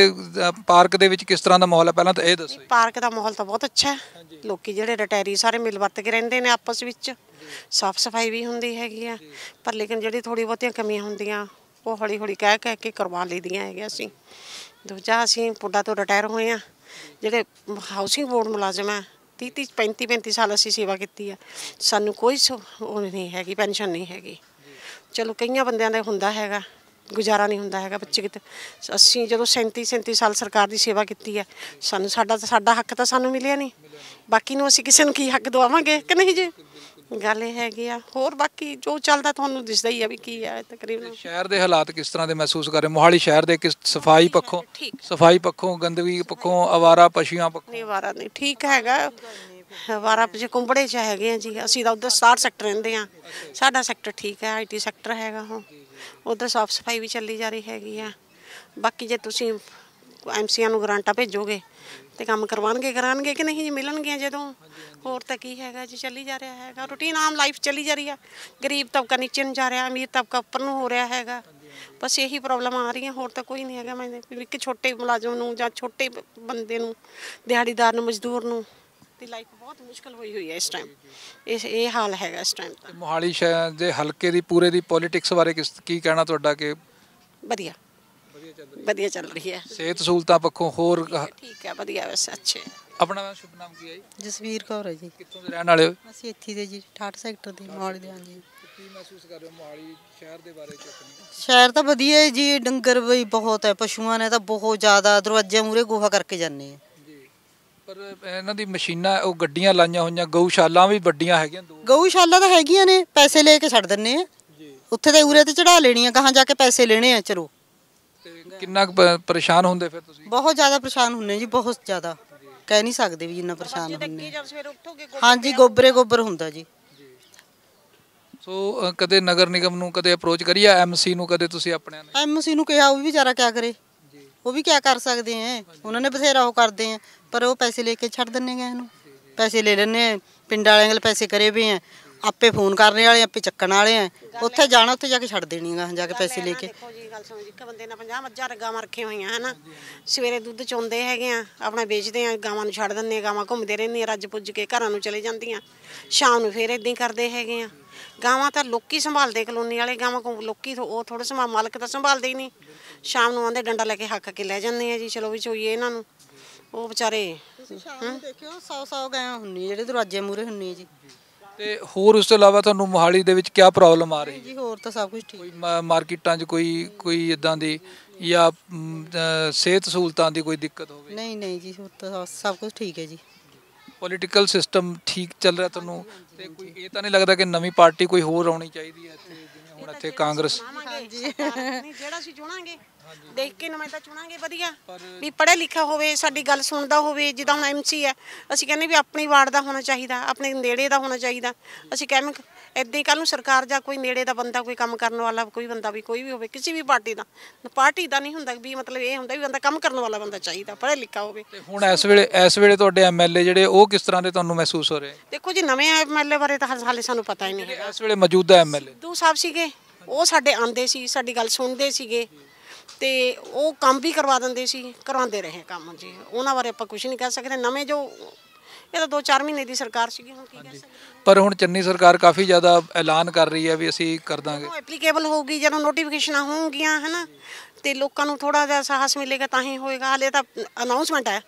ਪਾਰਕ ਦੇ ਵਿੱਚ ਕਿਸ ਤਰ੍ਹਾਂ ਦਾ ਮਾਹੌਲ ਹੈ ਪਹਿਲਾਂ ਤਾਂ ਇਹ ਦੱਸੋ
ਪਾਰਕ ਦਾ ਮਾਹੌਲ ਤਾਂ ਬਹੁਤ ਅੱਛਾ ਹੈ ਲੋਕੀ ਜਿਹੜੇ ਰਿਟਾਇਰੀ ਸਾਰੇ ਮਿਲ ਵਰਤ ਕੇ ਰਹਿੰਦੇ ਨੇ ਆਪਸ ਵਿੱਚ ਸਾਫ ਸਫਾਈ ਵੀ ਹੁੰਦੀ ਹੈਗੀ ਆ ਪਰ ਲੇਕਿਨ ਜਿਹੜੀ ਥੋੜੀ ਬਹੁਤੀਆਂ ਕਮੀਆਂ ਹੁੰਦੀਆਂ ਉਹ ਹੌਲੀ ਹੌਲੀ ਕਹਿ ਕਹਿ ਕੇ ਕਰਵਾ ਲਈਦੀਆਂ ਹੈਗੇ ਅਸੀਂ ਦੂਜਾ ਅਸੀਂ ਪੁੱਡਾ ਤੋਂ ਰਿਟਾਇਰ ਹੋਏ ਆ ਜਿਹੜੇ ਹਾਊਸਿੰਗ ਬੋਰਡ ਮੁਲਾਜ਼ਮ ਆ 30 30 35 35 ਸਾਲ ਅਸੀਂ ਸੇਵਾ ਕੀਤੀ ਆ ਸਾਨੂੰ ਕੋਈ ਉਹ ਨਹੀਂ ਹੈਗੀ ਪੈਨਸ਼ਨ ਨਹੀਂ ਹੈਗੀ ਚਲੋ ਕਈਆਂ ਬੰਦਿਆਂ ਦਾ ਹੁੰਦਾ ਹੈਗਾ ਗੁਜ਼ਾਰਾ ਨਹੀਂ ਹੁੰਦਾ ਹੈਗਾ ਬੱਚੇ ਕਿਤੇ ਅਸੀਂ ਜਦੋਂ 37 37 ਸਾਲ ਸਰਕਾਰ ਦੀ ਸੇਵਾ ਕੀਤੀ ਹੈ ਸਾਨੂੰ ਸਾਡਾ ਸਾਡਾ ਹੱਕ ਤਾਂ ਸਾਨੂੰ ਮਿਲਿਆ ਨਹੀਂ ਬਾਕੀ ਨੂੰ ਅਸੀਂ ਕਿਸੇ ਨੂੰ ਕੀ ਹੱਕ ਦਵਾਵਾਂਗੇ ਕਿ ਨਹੀਂ ਜੀ ਗੱਲ ਇਹ ਹੈਗੀ ਆ ਹੋਰ ਬਾਕੀ ਜੋ ਚੱਲਦਾ ਤੁਹਾਨੂੰ ਦਿਸਦਾ ਹੀ ਆ ਵੀ ਕੀ ਆ ਤਕਰੀਬਨ
ਸ਼ਹਿਰ ਦੇ ਹਾਲਾਤ ਕਿਸ ਤਰ੍ਹਾਂ ਦੇ ਮਹਿਸੂਸ ਕਰ ਰਹੇ ਮੋਹਾਲੀ ਸ਼ਹਿਰ ਦੇ ਕਿਸ ਸਫਾਈ ਪੱਖੋਂ ਸਫਾਈ ਪੱਖੋਂ ਗੰਦਗੀ ਪੱਖੋਂ ਆਵਾਰਾ ਪਸ਼ੀਆਂ ਪੱਖੋਂ
ਨਹੀਂ ਆਵਾਰਾ ਨਹੀਂ ਠੀਕ ਹੈਗਾ ਆਵਾਰਾ ਪਸ਼ੀ ਕੁੰਬੜੇ ਚ ਹੈਗੇ ਆ ਜੀ ਅਸੀਂ ਤਾਂ ਉਧਰ ਸਟਾਰ ਸੈਕਟਰ ਰਹਿੰਦੇ ਆ ਸਾਡਾ ਸੈਕਟਰ ਠੀਕ ਹੈ ਆਈਟੀ ਸੈਕਟਰ ਹੈਗਾ ਉਹ ਉਧਰ ਸਾਫ ਸਫਾਈ ਵੀ ਚੱਲੀ ਜਾ ਰਹੀ ਹੈਗੀ ਆ ਬਾਕੀ ਜੇ ਤੁਸੀਂ ਐਮਸੀਆਂ ਨੂੰ ਗਰਾਂਟਾਂ ਭੇਜੋਗੇ ਤੇ ਕੰਮ ਕਰਵਾਣਗੇ ਕਰਾਣਗੇ ਕਿ ਨਹੀਂ ਜੀ ਮਿਲਣਗੇ ਜਦੋਂ ਹੋਰ ਤਾਂ ਕੀ ਹੈਗਾ ਜੀ ਚੱਲੀ ਜਾ ਰਿਹਾ ਹੈਗਾ ਰੁਟੀਨ ਆਮ ਲਾਈਫ ਚੱਲੀ ਜਾ ਰਹੀ ਆ ਗਰੀਬ ਤਬਕਾ ਨੀਚੇ ਨੂੰ ਜਾ ਰਿਹਾ ਅਮੀਰ ਤਬਕਾ ਉੱਪਰ ਨੂੰ ਹੋ ਰਿਹਾ ਹੈਗਾ ਬਸ ਇਹੀ ਪ੍ਰੋਬਲਮ ਆ ਰਹੀਆਂ ਹੋਰ ਤਾਂ ਕੋਈ ਨਹੀਂ ਹੈਗਾ ਮੈਂ ਇੱਕ ਛੋਟੇ ਮੁਲਾਜ਼ਮ ਨੂੰ ਜਾਂ ਛੋਟੇ ਬੰਦੇ ਨੂੰ ਦਿਹਾੜੀਦਾਰ ਨੂੰ ਮਜ਼ਦੂਰ ਨੂੰ ਤੇ ਲਾਈਫ ਬਹੁਤ ਮੁਸ਼ਕਲ ਹੋਈ ਹੋਈ ਹੈ ਇਸ ਟਾਈਮ ਇਸ ਇਹ ਹਾਲ ਹੈਗਾ ਇਸ ਟਾਈਮ ਦਾ
ਮੋਹਾਲੀ ਸ਼ਹਿਰ ਦੇ ਹਲਕੇ ਦੀ ਪੂਰੇ ਦੀ ਪੋਲਿਟਿਕਸ ਬਾਰੇ ਕੀ ਕਹਿਣਾ ਤੁਹਾਡਾ ਕਿ
ਵਧੀਆ ਵਧੀਆ ਚੱਲ ਰਹੀ ਹੈ
ਸਿਹਤ
ਸਹੂਲਤਾਂ ਪੱਖੋਂ ਹੋਰ
ਠੀਕ ਹੈ ਵਧੀਆ ਵੈਸੇ ਅੱਛੇ ਆਪਣਾ ਸ਼ੁਭ ਨਾਮ ਕੀ ਹੈ ਜੀ
ਜਸਵੀਰ ਕੌਰ ਹੈ ਜੀ ਕਿੱਥੋਂ ਦੇ ਰਹਿਣ ਵਾਲੇ ਹੋ ਅਸੀਂ ਇੱਥੇ ਦੇ ਜੀ 68 ਸੈਕਟਰ ਦੇ ਮੌਲ ਦੇ ਹਾਂ ਜੀ ਕੀ ਮਹਿਸੂਸ
ਕਰ ਰਹੇ ਹੋ ਮੋਹਾਲੀ ਸ਼ਹਿਰ
ਦੇ ਬਾਰੇ ਚ ਸ਼ਹਿਰ ਤਾਂ ਵਧੀਆ ਹੈ ਜੀ ਡੰਗਰ ਵੀ ਬਹੁਤ ਹੈ ਪਸ਼ੂਆਂ ਨੇ ਤਾਂ ਬਹੁਤ ਜ਼ਿਆਦਾ ਦਰਵਾਜ਼ੇ ਮੂਰੇ ਗੋਹਾ ਕਰਕੇ ਜਾਂਦੇ ਆ
ਪਰ ਇਹਨਾਂ ਦੀ ਮਸ਼ੀਨਾਂ ਉਹ ਗੱਡੀਆਂ ਲਾਈਆਂ ਹੋਈਆਂ ਗਊਸ਼ਾਲਾਂ ਵੀ ਵੱਡੀਆਂ ਹੈਗੀਆਂ ਦੋ
ਗਊਸ਼ਾਲਾ ਤਾਂ ਹੈਗੀਆਂ ਨੇ ਪੈਸੇ ਲੈ ਕੇ ਛੱਡ ਦਿੰਨੇ ਆ ਜੀ ਉੱਥੇ ਤਾਂ ਉਰੇ ਤੇ ਚੜਾ ਲੈਣੀਆਂ ਕਹਾਂ ਜਾ ਕੇ ਪੈਸੇ ਲੈਣੇ ਆ ਚਲੋ
ਕਿੰਨਾ ਕੁ ਪਰੇਸ਼ਾਨ ਹੁੰਦੇ ਫਿਰ
ਤੁਸੀਂ ਬਹੁਤ ਜ਼ਿਆਦਾ ਪਰੇਸ਼ਾਨ ਹੁੰਨੇ ਜੀ ਬਹੁਤ ਜ਼ਿਆਦਾ ਕਹਿ ਨਹੀਂ ਸਕਦੇ ਵੀ ਇੰਨਾ ਪਰੇਸ਼ਾਨ ਹੁੰਨੇ ਜਦ ਸਵੇਰ ਉੱਠੋਗੇ ਹਾਂਜੀ ਗੋਬਰੇ ਗੋਬਰ ਹੁੰਦਾ ਜੀ ਸੋ ਕਦੇ
ਨਗਰ ਨਿਗਮ ਨੂੰ ਕਦੇ ਅਪਰੋਚ ਕਰੀਏ ਐਮਸੀ ਨੂੰ ਕਦੇ ਤੁਸੀਂ ਆਪਣਿਆਂ
ਨੇ ਐਮਸੀ ਨੂੰ ਕਿਹਾ ਉਹ ਵੀ ਵਿਚਾਰਾ ਕਿਆ ਕਰੇ ਉਹ ਵੀ ਕਿਆ ਕਰ ਸਕਦੇ ਐ ਉਹਨਾਂ ਨੇ ਬਥੇਰਾ ਉਹ ਕਰਦੇ ਐ ਪਰ ਉਹ ਪੈਸੇ ਲੈ ਕੇ ਛੱਡ ਦਿੰਨੇ ਗਏ ਇਹਨੂੰ ਪੈਸੇ ਲੈ ਲੈਣੇ ਪਿੰਡ ਵਾਲਿਆਂ ਕੋਲ ਪੈਸੇ ਕਰੇ ਵੀ ਐ ਆਪੇ ਫੋਨ ਕਰਨ ਵਾਲੇ ਆਪੇ ਚੱਕਣ ਵਾਲੇ ਆ ਉੱਥੇ ਜਾਣਾ ਉੱਥੇ ਜਾ ਕੇ ਛੱਡ ਆ ਜਾ ਕੇ ਪੈਸੇ ਲੈ ਕੇ ਦੇਖੋ ਜੀ ਗੱਲ ਇੱਕ
ਬੰਦੇ ਹੋਈਆਂ ਹਨਾ ਸਵੇਰੇ ਦੁੱਧ ਚੋਂਦੇ ਹੈਗੇ ਆ ਆਪਣਾ ਵੇਚਦੇ ਆ ਗਾਵਾਂ ਨੂੰ ਛੱਡ ਦਿੰਦੇ ਆ ਗਾਵਾਂ ਘੁੰਮਦੇ ਰਹਿੰਦੀਆਂ ਰੱਜ ਪੁੱਜ ਕੇ ਘਰਾਂ ਨੂੰ ਚਲੇ ਜਾਂਦੀਆਂ ਸ਼ਾਮ ਨੂੰ ਫੇਰ ਇਦਾਂ ਹੀ ਕਰਦੇ ਹੈਗੇ ਆ ਗਾਵਾਂ ਤਾਂ ਲੋਕੀ ਸੰਭਾਲਦੇ ਕਲੋਨੀ ਵਾਲੇ ਗਾਵਾਂ ਕੋ ਲੋਕੀ ਉਹ ਥੋੜਾ ਸਮਾਂ ਮਾਲਕ ਤਾਂ ਸੰਭਾਲਦੇ ਹੀ ਨਹੀਂ ਸ਼ਾਮ ਨੂੰ ਆਂਦੇ ਡੰਡਾ ਲੈ ਕੇ ਹੱਕ ਕੇ ਲੈ ਜਾਂਦੇ ਆ ਜੀ ਚਲੋ ਵੀ ਚੋਈਏ ਇਹਨਾਂ ਨੂੰ ਉਹ ਵਿਚਾਰੇ ਤੁਸੀਂ ਸ਼ਾਮ ਨੂੰ ਦੇਖਿਓ 100 100 ਗਾਂ ਹੁੰਨੀ ਜਿਹੜੇ ਦਰਵਾਜ਼ੇ ਮੂਰੇ ਹੁੰਨੀ ਜੀ
ਤੇ ਹੋਰ ਉਸ ਤੋਂ ਇਲਾਵਾ ਤੁਹਾਨੂੰ ਮੋਹਾਲੀ ਦੇ ਵਿੱਚ ਕੀ ਪ੍ਰੋਬਲਮ ਆ ਰਹੀ ਹੈ
ਜੀ ਹੋਰ ਤਾਂ ਸਭ ਕੁਝ ਠੀਕ ਕੋਈ
ਮਾਰਕੀਟਾਂ 'ਚ ਕੋਈ ਕੋਈ ਇਦਾਂ ਦੀ ਜਾਂ ਸਿਹਤ ਸਹੂਲਤਾਂ ਦੀ ਕੋਈ ਦਿੱਕਤ ਹੋਵੇ
ਨਹੀਂ ਨਹੀਂ ਜੀ ਹੋਰ ਤਾਂ ਸਭ- ਕੁਝ ਠੀਕ ਹੈ ਜੀ
ਪੋਲੀਟੀਕਲ ਸਿਸਟਮ ਠੀਕ ਚੱਲ ਰਿਹਾ ਤੁਹਾਨੂੰ ਤੇ ਕੋਈ ਇਹ ਤਾਂ ਨਹੀਂ ਲੱਗਦਾ ਕਿ ਨਵੀਂ ਪਾਰਟੀ ਕੋਈ ਹੋਰ ਆਉਣੀ ਚਾਹੀਦੀ ਹੈ ਇੱਥੇ ਜਿਵੇਂ ਹੁਣ ਇੱਥੇ ਕਾਂਗਰਸ
ਜਿਹੜਾ ਅਸੀਂ ਚੁਣਾਂਗੇ ਦੇਖ ਕੇ ਨਵੇਂ ਤਾਂ ਚੁਣਾਂਗੇ ਵਧੀਆ ਵੀ ਪੜ੍ਹਿਆ ਲਿਖਿਆ ਹੋਵੇ ਸਾਡੀ ਗੱਲ ਸੁਣਦਾ ਹੋਵੇ ਜਿਦਾ ਹੁਣ ਐਮਸੀ ਹੈ ਅਸੀਂ ਕਹਿੰਦੇ ਵੀ ਆਪਣੀ ਵਾਰਡ ਦਾ ਹੋਣਾ ਚਾਹੀਦਾ ਆਪਣੇ ਨੇੜੇ ਦਾ ਹੋਣਾ ਚਾਹੀਦਾ ਅਸੀਂ ਕਹਿੰਦੇ ਐਦਾਂ ਹੀ ਕੱਲ ਨੂੰ ਸਰਕਾਰ ਜਾਂ ਕੋਈ ਨੇੜੇ ਦਾ ਬੰਦਾ ਕੋਈ ਕੰਮ ਕਰਨ ਵਾਲਾ ਕੋਈ ਬੰਦਾ ਵੀ ਕੋਈ ਵੀ ਹੋਵੇ ਕਿਸੇ ਵੀ ਪਾਰਟੀ ਦਾ ਪਾਰਟੀ ਦਾ ਨਹੀਂ ਹੁੰਦਾ ਵੀ ਮਤਲਬ ਇਹ ਹੁੰਦਾ ਵੀ ਬੰਦਾ ਕੰਮ ਕਰਨ ਵਾਲਾ ਬੰਦਾ ਚਾਹੀਦਾ ਪੜ੍ਹਿਆ ਲਿਖਿਆ ਹੋਵੇ ਤੇ
ਹੁਣ ਇਸ ਵੇਲੇ ਇਸ ਵੇਲੇ ਤੁਹਾਡੇ ਐਮਐਲਏ ਜਿਹੜੇ ਉਹ ਕਿਸ ਤਰ੍ਹਾਂ ਦੇ ਤੁਹਾਨੂੰ ਮਹਿਸੂਸ ਹੋ ਰਹੇ
ਦੇਖੋ ਜੀ ਨਵੇਂ ਐਮਐਲਏ ਬਾਰੇ ਤਾਂ ਹਾਲੇ ਸਾਨੂੰ ਪਤਾ ਹੀ ਨਹੀਂ ਇਸ ਵੇਲੇ
ਮੌਜੂਦਾ ਐਮਐਲਏ
ਦੂ ਸਾਹਿਬ ਸੀਗੇ ਉਹ ਸਾਡੇ ਆਂਦੇ ਸੀ ਸਾਡੀ ਗੱਲ ਸੁਣਦੇ ਸੀਗੇ ਤੇ ਉਹ ਕੰਮ ਵੀ ਕਰਵਾ ਦਿੰਦੇ ਸੀ ਕਰਵਾਉਂਦੇ ਰਹੇ ਕੰਮ ਜੀ ਉਹਨਾਂ ਬਾਰੇ ਆਪਾਂ ਕੁਝ ਨਹੀਂ ਕਹਿ ਸਕਦੇ ਨਵੇਂ ਜੋ ਇਹ ਤਾਂ 2-4 ਮਹੀਨੇ ਦੀ ਸਰਕਾਰ ਸੀਗੀ ਹੁਣ ਕੀ ਕਹਿ
ਸਕਦੇ ਪਰ ਹੁਣ ਚੰਨੀ ਸਰਕਾਰ ਕਾਫੀ ਜ਼ਿਆਦਾ ਐਲਾਨ ਕਰ ਰਹੀ ਹੈ ਵੀ ਅਸੀਂ ਕਰ ਦਾਂਗੇ ਉਹ
ਐਪਲੀਕੇਬਲ ਹੋਊਗੀ ਜਦੋਂ ਨੋਟੀਫਿਕੇਸ਼ਨਾਂ ਹੋਣਗੀਆਂ ਹਨਾ ਤੇ ਲੋਕਾਂ ਨੂੰ ਥੋੜਾ ਜਿਹਾ ਸਾਹਸ ਮਿਲੇਗਾ ਤਾਂ ਹੀ ਹੋਏਗਾ ਹਲੇ ਤਾਂ ਅਨਾਉਂਸਮੈਂਟ ਹੈ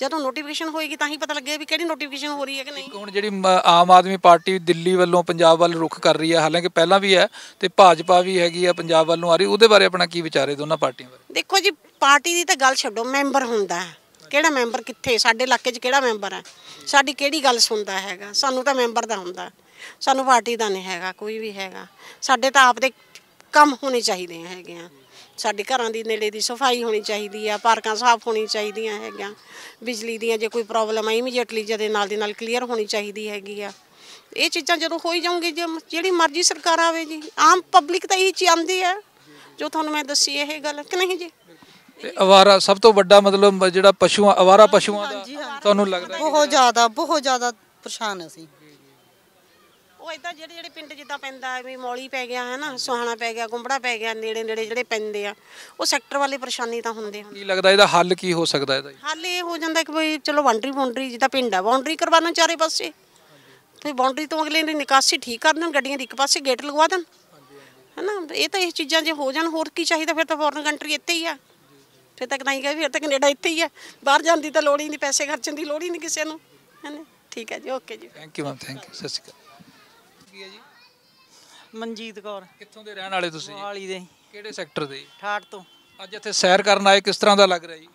ਜਦੋਂ ਨੋਟੀਫਿਕੇਸ਼ਨ ਹੋਏਗੀ ਤਾਂ ਹੀ ਪਤਾ ਲੱਗੇਗਾ ਵੀ ਕਿਹੜੀ ਨੋਟੀਫਿਕੇਸ਼ਨ ਹੋ ਰਹੀ ਹੈ ਕਿ ਨਹੀਂ ਹੁਣ
ਜਿਹੜੀ ਆਮ ਆਦਮੀ ਪਾਰਟੀ ਦਿੱਲੀ ਵੱਲੋਂ ਪੰਜਾਬ ਵੱਲ ਰੁਖ ਕਰ ਰਹੀ ਹੈ ਹਾਲਾਂਕਿ ਪਹਿਲਾਂ ਵੀ ਹੈ ਤੇ ਭਾਜਪਾ ਵੀ ਹੈਗੀ ਆ ਪੰਜਾਬ ਵੱਲੋਂ ਆ ਰਹੀ ਉਹਦੇ ਬਾਰੇ ਆਪਣਾ ਕੀ ਵਿਚਾਰ ਹੈ ਦੋਨਾਂ ਪਾਰਟੀਆਂ ਬਾਰੇ
ਦੇਖੋ ਜੀ ਪਾਰਟੀ ਦੀ ਤਾਂ ਗੱਲ ਛੱਡੋ ਮੈਂਬਰ ਹੁੰਦਾ ਹੈ ਕਿਹੜਾ ਮੈਂਬਰ ਕਿੱਥੇ ਸਾਡੇ ਇਲਾਕੇ 'ਚ ਕਿਹੜਾ ਮੈਂਬਰ ਹੈ ਸਾਡੀ ਕਿਹੜੀ ਗੱਲ ਸੁਣਦਾ ਹੈਗਾ ਸਾਨੂੰ ਤਾਂ ਮੈਂਬਰ ਦਾ ਹੁੰਦਾ ਸਾਨੂੰ ਪਾਰਟੀ ਦਾ ਨਹੀਂ ਹੈਗਾ ਕੋਈ ਵੀ ਹੈਗਾ ਸਾਡੇ ਤਾਂ ਆਪ ਦੇ ਕੰਮ ਹੋਣੇ ਚਾਹੀਦੇ ਹੈਗੇ ਆ ਸਾਡੇ ਘਰਾਂ ਦੀ ਨੇੜੇ ਦੀ ਸਫਾਈ ਹੋਣੀ ਚਾਹੀਦੀ ਆ ਪਾਰਕਾਂ ਸਾਫ਼ ਹੋਣੀ ਚਾਹੀਦੀਆਂ ਹੈਗੀਆਂ ਬਿਜਲੀ ਦੀਆਂ ਜੇ ਕੋਈ ਪ੍ਰੋਬਲਮ ਆ ਇਮੀਡੀਏਟਲੀ ਜਦੇ ਨਾਲ ਦੀ ਨਾਲ ਕਲੀਅਰ ਹੋਣੀ ਚਾਹੀਦੀ ਹੈਗੀ ਆ ਇਹ ਚੀਜ਼ਾਂ ਜਦੋਂ ਹੋਈ ਜੇ ਜਿਹੜੀ ਮਰਜ਼ੀ ਸਰਕਾਰ ਆਵੇ ਜੀ ਆਮ ਪਬਲਿਕ ਤਾਂ ਇਹੀ ਆਂਦੀ ਆ ਜੋ ਤੁਹਾਨੂੰ ਮੈਂ ਦੱਸੀ ਇਹ ਗੱਲ ਕਿ ਨਹੀਂ ਜੀ
ਤੇ ਅਵਾਰਾ ਸਭ ਤੋਂ ਵੱਡਾ ਮਤਲਬ ਜਿਹੜਾ ਪਸ਼ੂਆਂ ਅਵਾਰਾ ਪਸ਼ੂਆਂ
ਦਾ ਤੁਹਾਨੂੰ ਲੱਗਦਾ ਬਹੁਤ ਜ਼ਿਆਦਾ
ਬਹੁਤ ਜ਼ਿਆਦਾ ਪਰੇਸ਼ਾਨ ਅਸੀਂ
ਇਦਾਂ ਜਿਹੜੇ ਜਿਹੜੇ ਪਿੰਡ ਜਿੱਦਾਂ ਪੈਂਦਾ ਐ ਵੀ ਮੌਲੀ ਪੈ ਗਿਆ ਹੈ ਨਾ ਸੁਹਾਣਾ ਪੈ ਗਿਆ ਗੁੰਬੜਾ ਪੈ ਗਿਆ ਨੇੜੇ ਨੇੜੇ ਜਿਹੜੇ ਪੈਂਦੇ ਆ ਉਹ ਸੈਕਟਰ ਵਾਲੇ ਪਰੇਸ਼ਾਨੀ ਤਾਂ ਹੁੰਦੇ ਹਨ ਕੀ
ਲੱਗਦਾ ਇਹਦਾ ਹੱਲ ਕੀ ਹੋ ਸਕਦਾ ਇਹਦਾ
ਹੱਲ ਇਹ ਹੋ ਜਾਂਦਾ ਕਿ ਬਈ ਚਲੋ ਬਾਉਂਡਰੀ ਬਾਉਂਡਰੀ ਜਿੱਦਾਂ ਪਿੰਡ ਆ ਬਾਉਂਡਰੀ ਕਰਵਾਣਾ ਚਾਰੇ ਪਾਸੇ ਤੇ ਬਾਉਂਡਰੀ ਤੋਂ ਅਗਲੇ ਨੇ ਨਿਕਾਸੀ ਠੀਕ ਕਰ ਦੇਣ ਗੱਡੀਆਂ ਦੇ ਇੱਕ ਪਾਸੇ ਗੇਟ ਲਗਵਾ ਦੇਣ ਹਨਾ ਇਹ ਤਾਂ ਇਹ ਚੀਜ਼ਾਂ ਜੇ ਹੋ ਜਾਣ ਹੋਰ ਕੀ ਚਾਹੀਦਾ ਫਿਰ ਤਾਂ ਫੋਰਨ ਕੰਟਰੀ ਇੱਥੇ ਹੀ ਆ ਫਿਰ ਤੱਕ ਨਹੀਂ ਗਏ ਫਿਰ ਤਾਂ ਕੈਨੇਡਾ ਇੱਥੇ ਹੀ ਆ ਬਾਹਰ ਜਾਣ ਦੀ ਤਾਂ ਲੋੜ ਹੀ ਨਹੀਂ ਪੈਸੇ ਖਰਚਣ ਦੀ ਲੋੜ ਹੀ ਨਹੀਂ ਕਿਸੇ ਨੂੰ ਹਨਾ ਠੀਕ ਹੈ ਜੀ ਓਕੇ ਜੀ
thank you ma'am
thank you ਸਸਿਕਾ
ਕੀ ਹੈ
ਜੀ
ਮਨਜੀਤ ਕੌਰ ਕਿੱਥੋਂ ਦੇ ਰਹਿਣ ਵਾਲੇ ਤੁਸੀਂ ਮੋਹਾਲੀ ਦੇ ਕਿਹੜੇ ਸੈਕਟਰ ਦੇ ਠਾਕ ਤੋਂ ਅੱਜ ਇੱਥੇ ਸੈਰ ਕਰਨ ਆਏ ਕਿਸ ਤਰ੍ਹਾਂ ਦਾ ਲੱਗ ਰਿਹਾ ਜੀ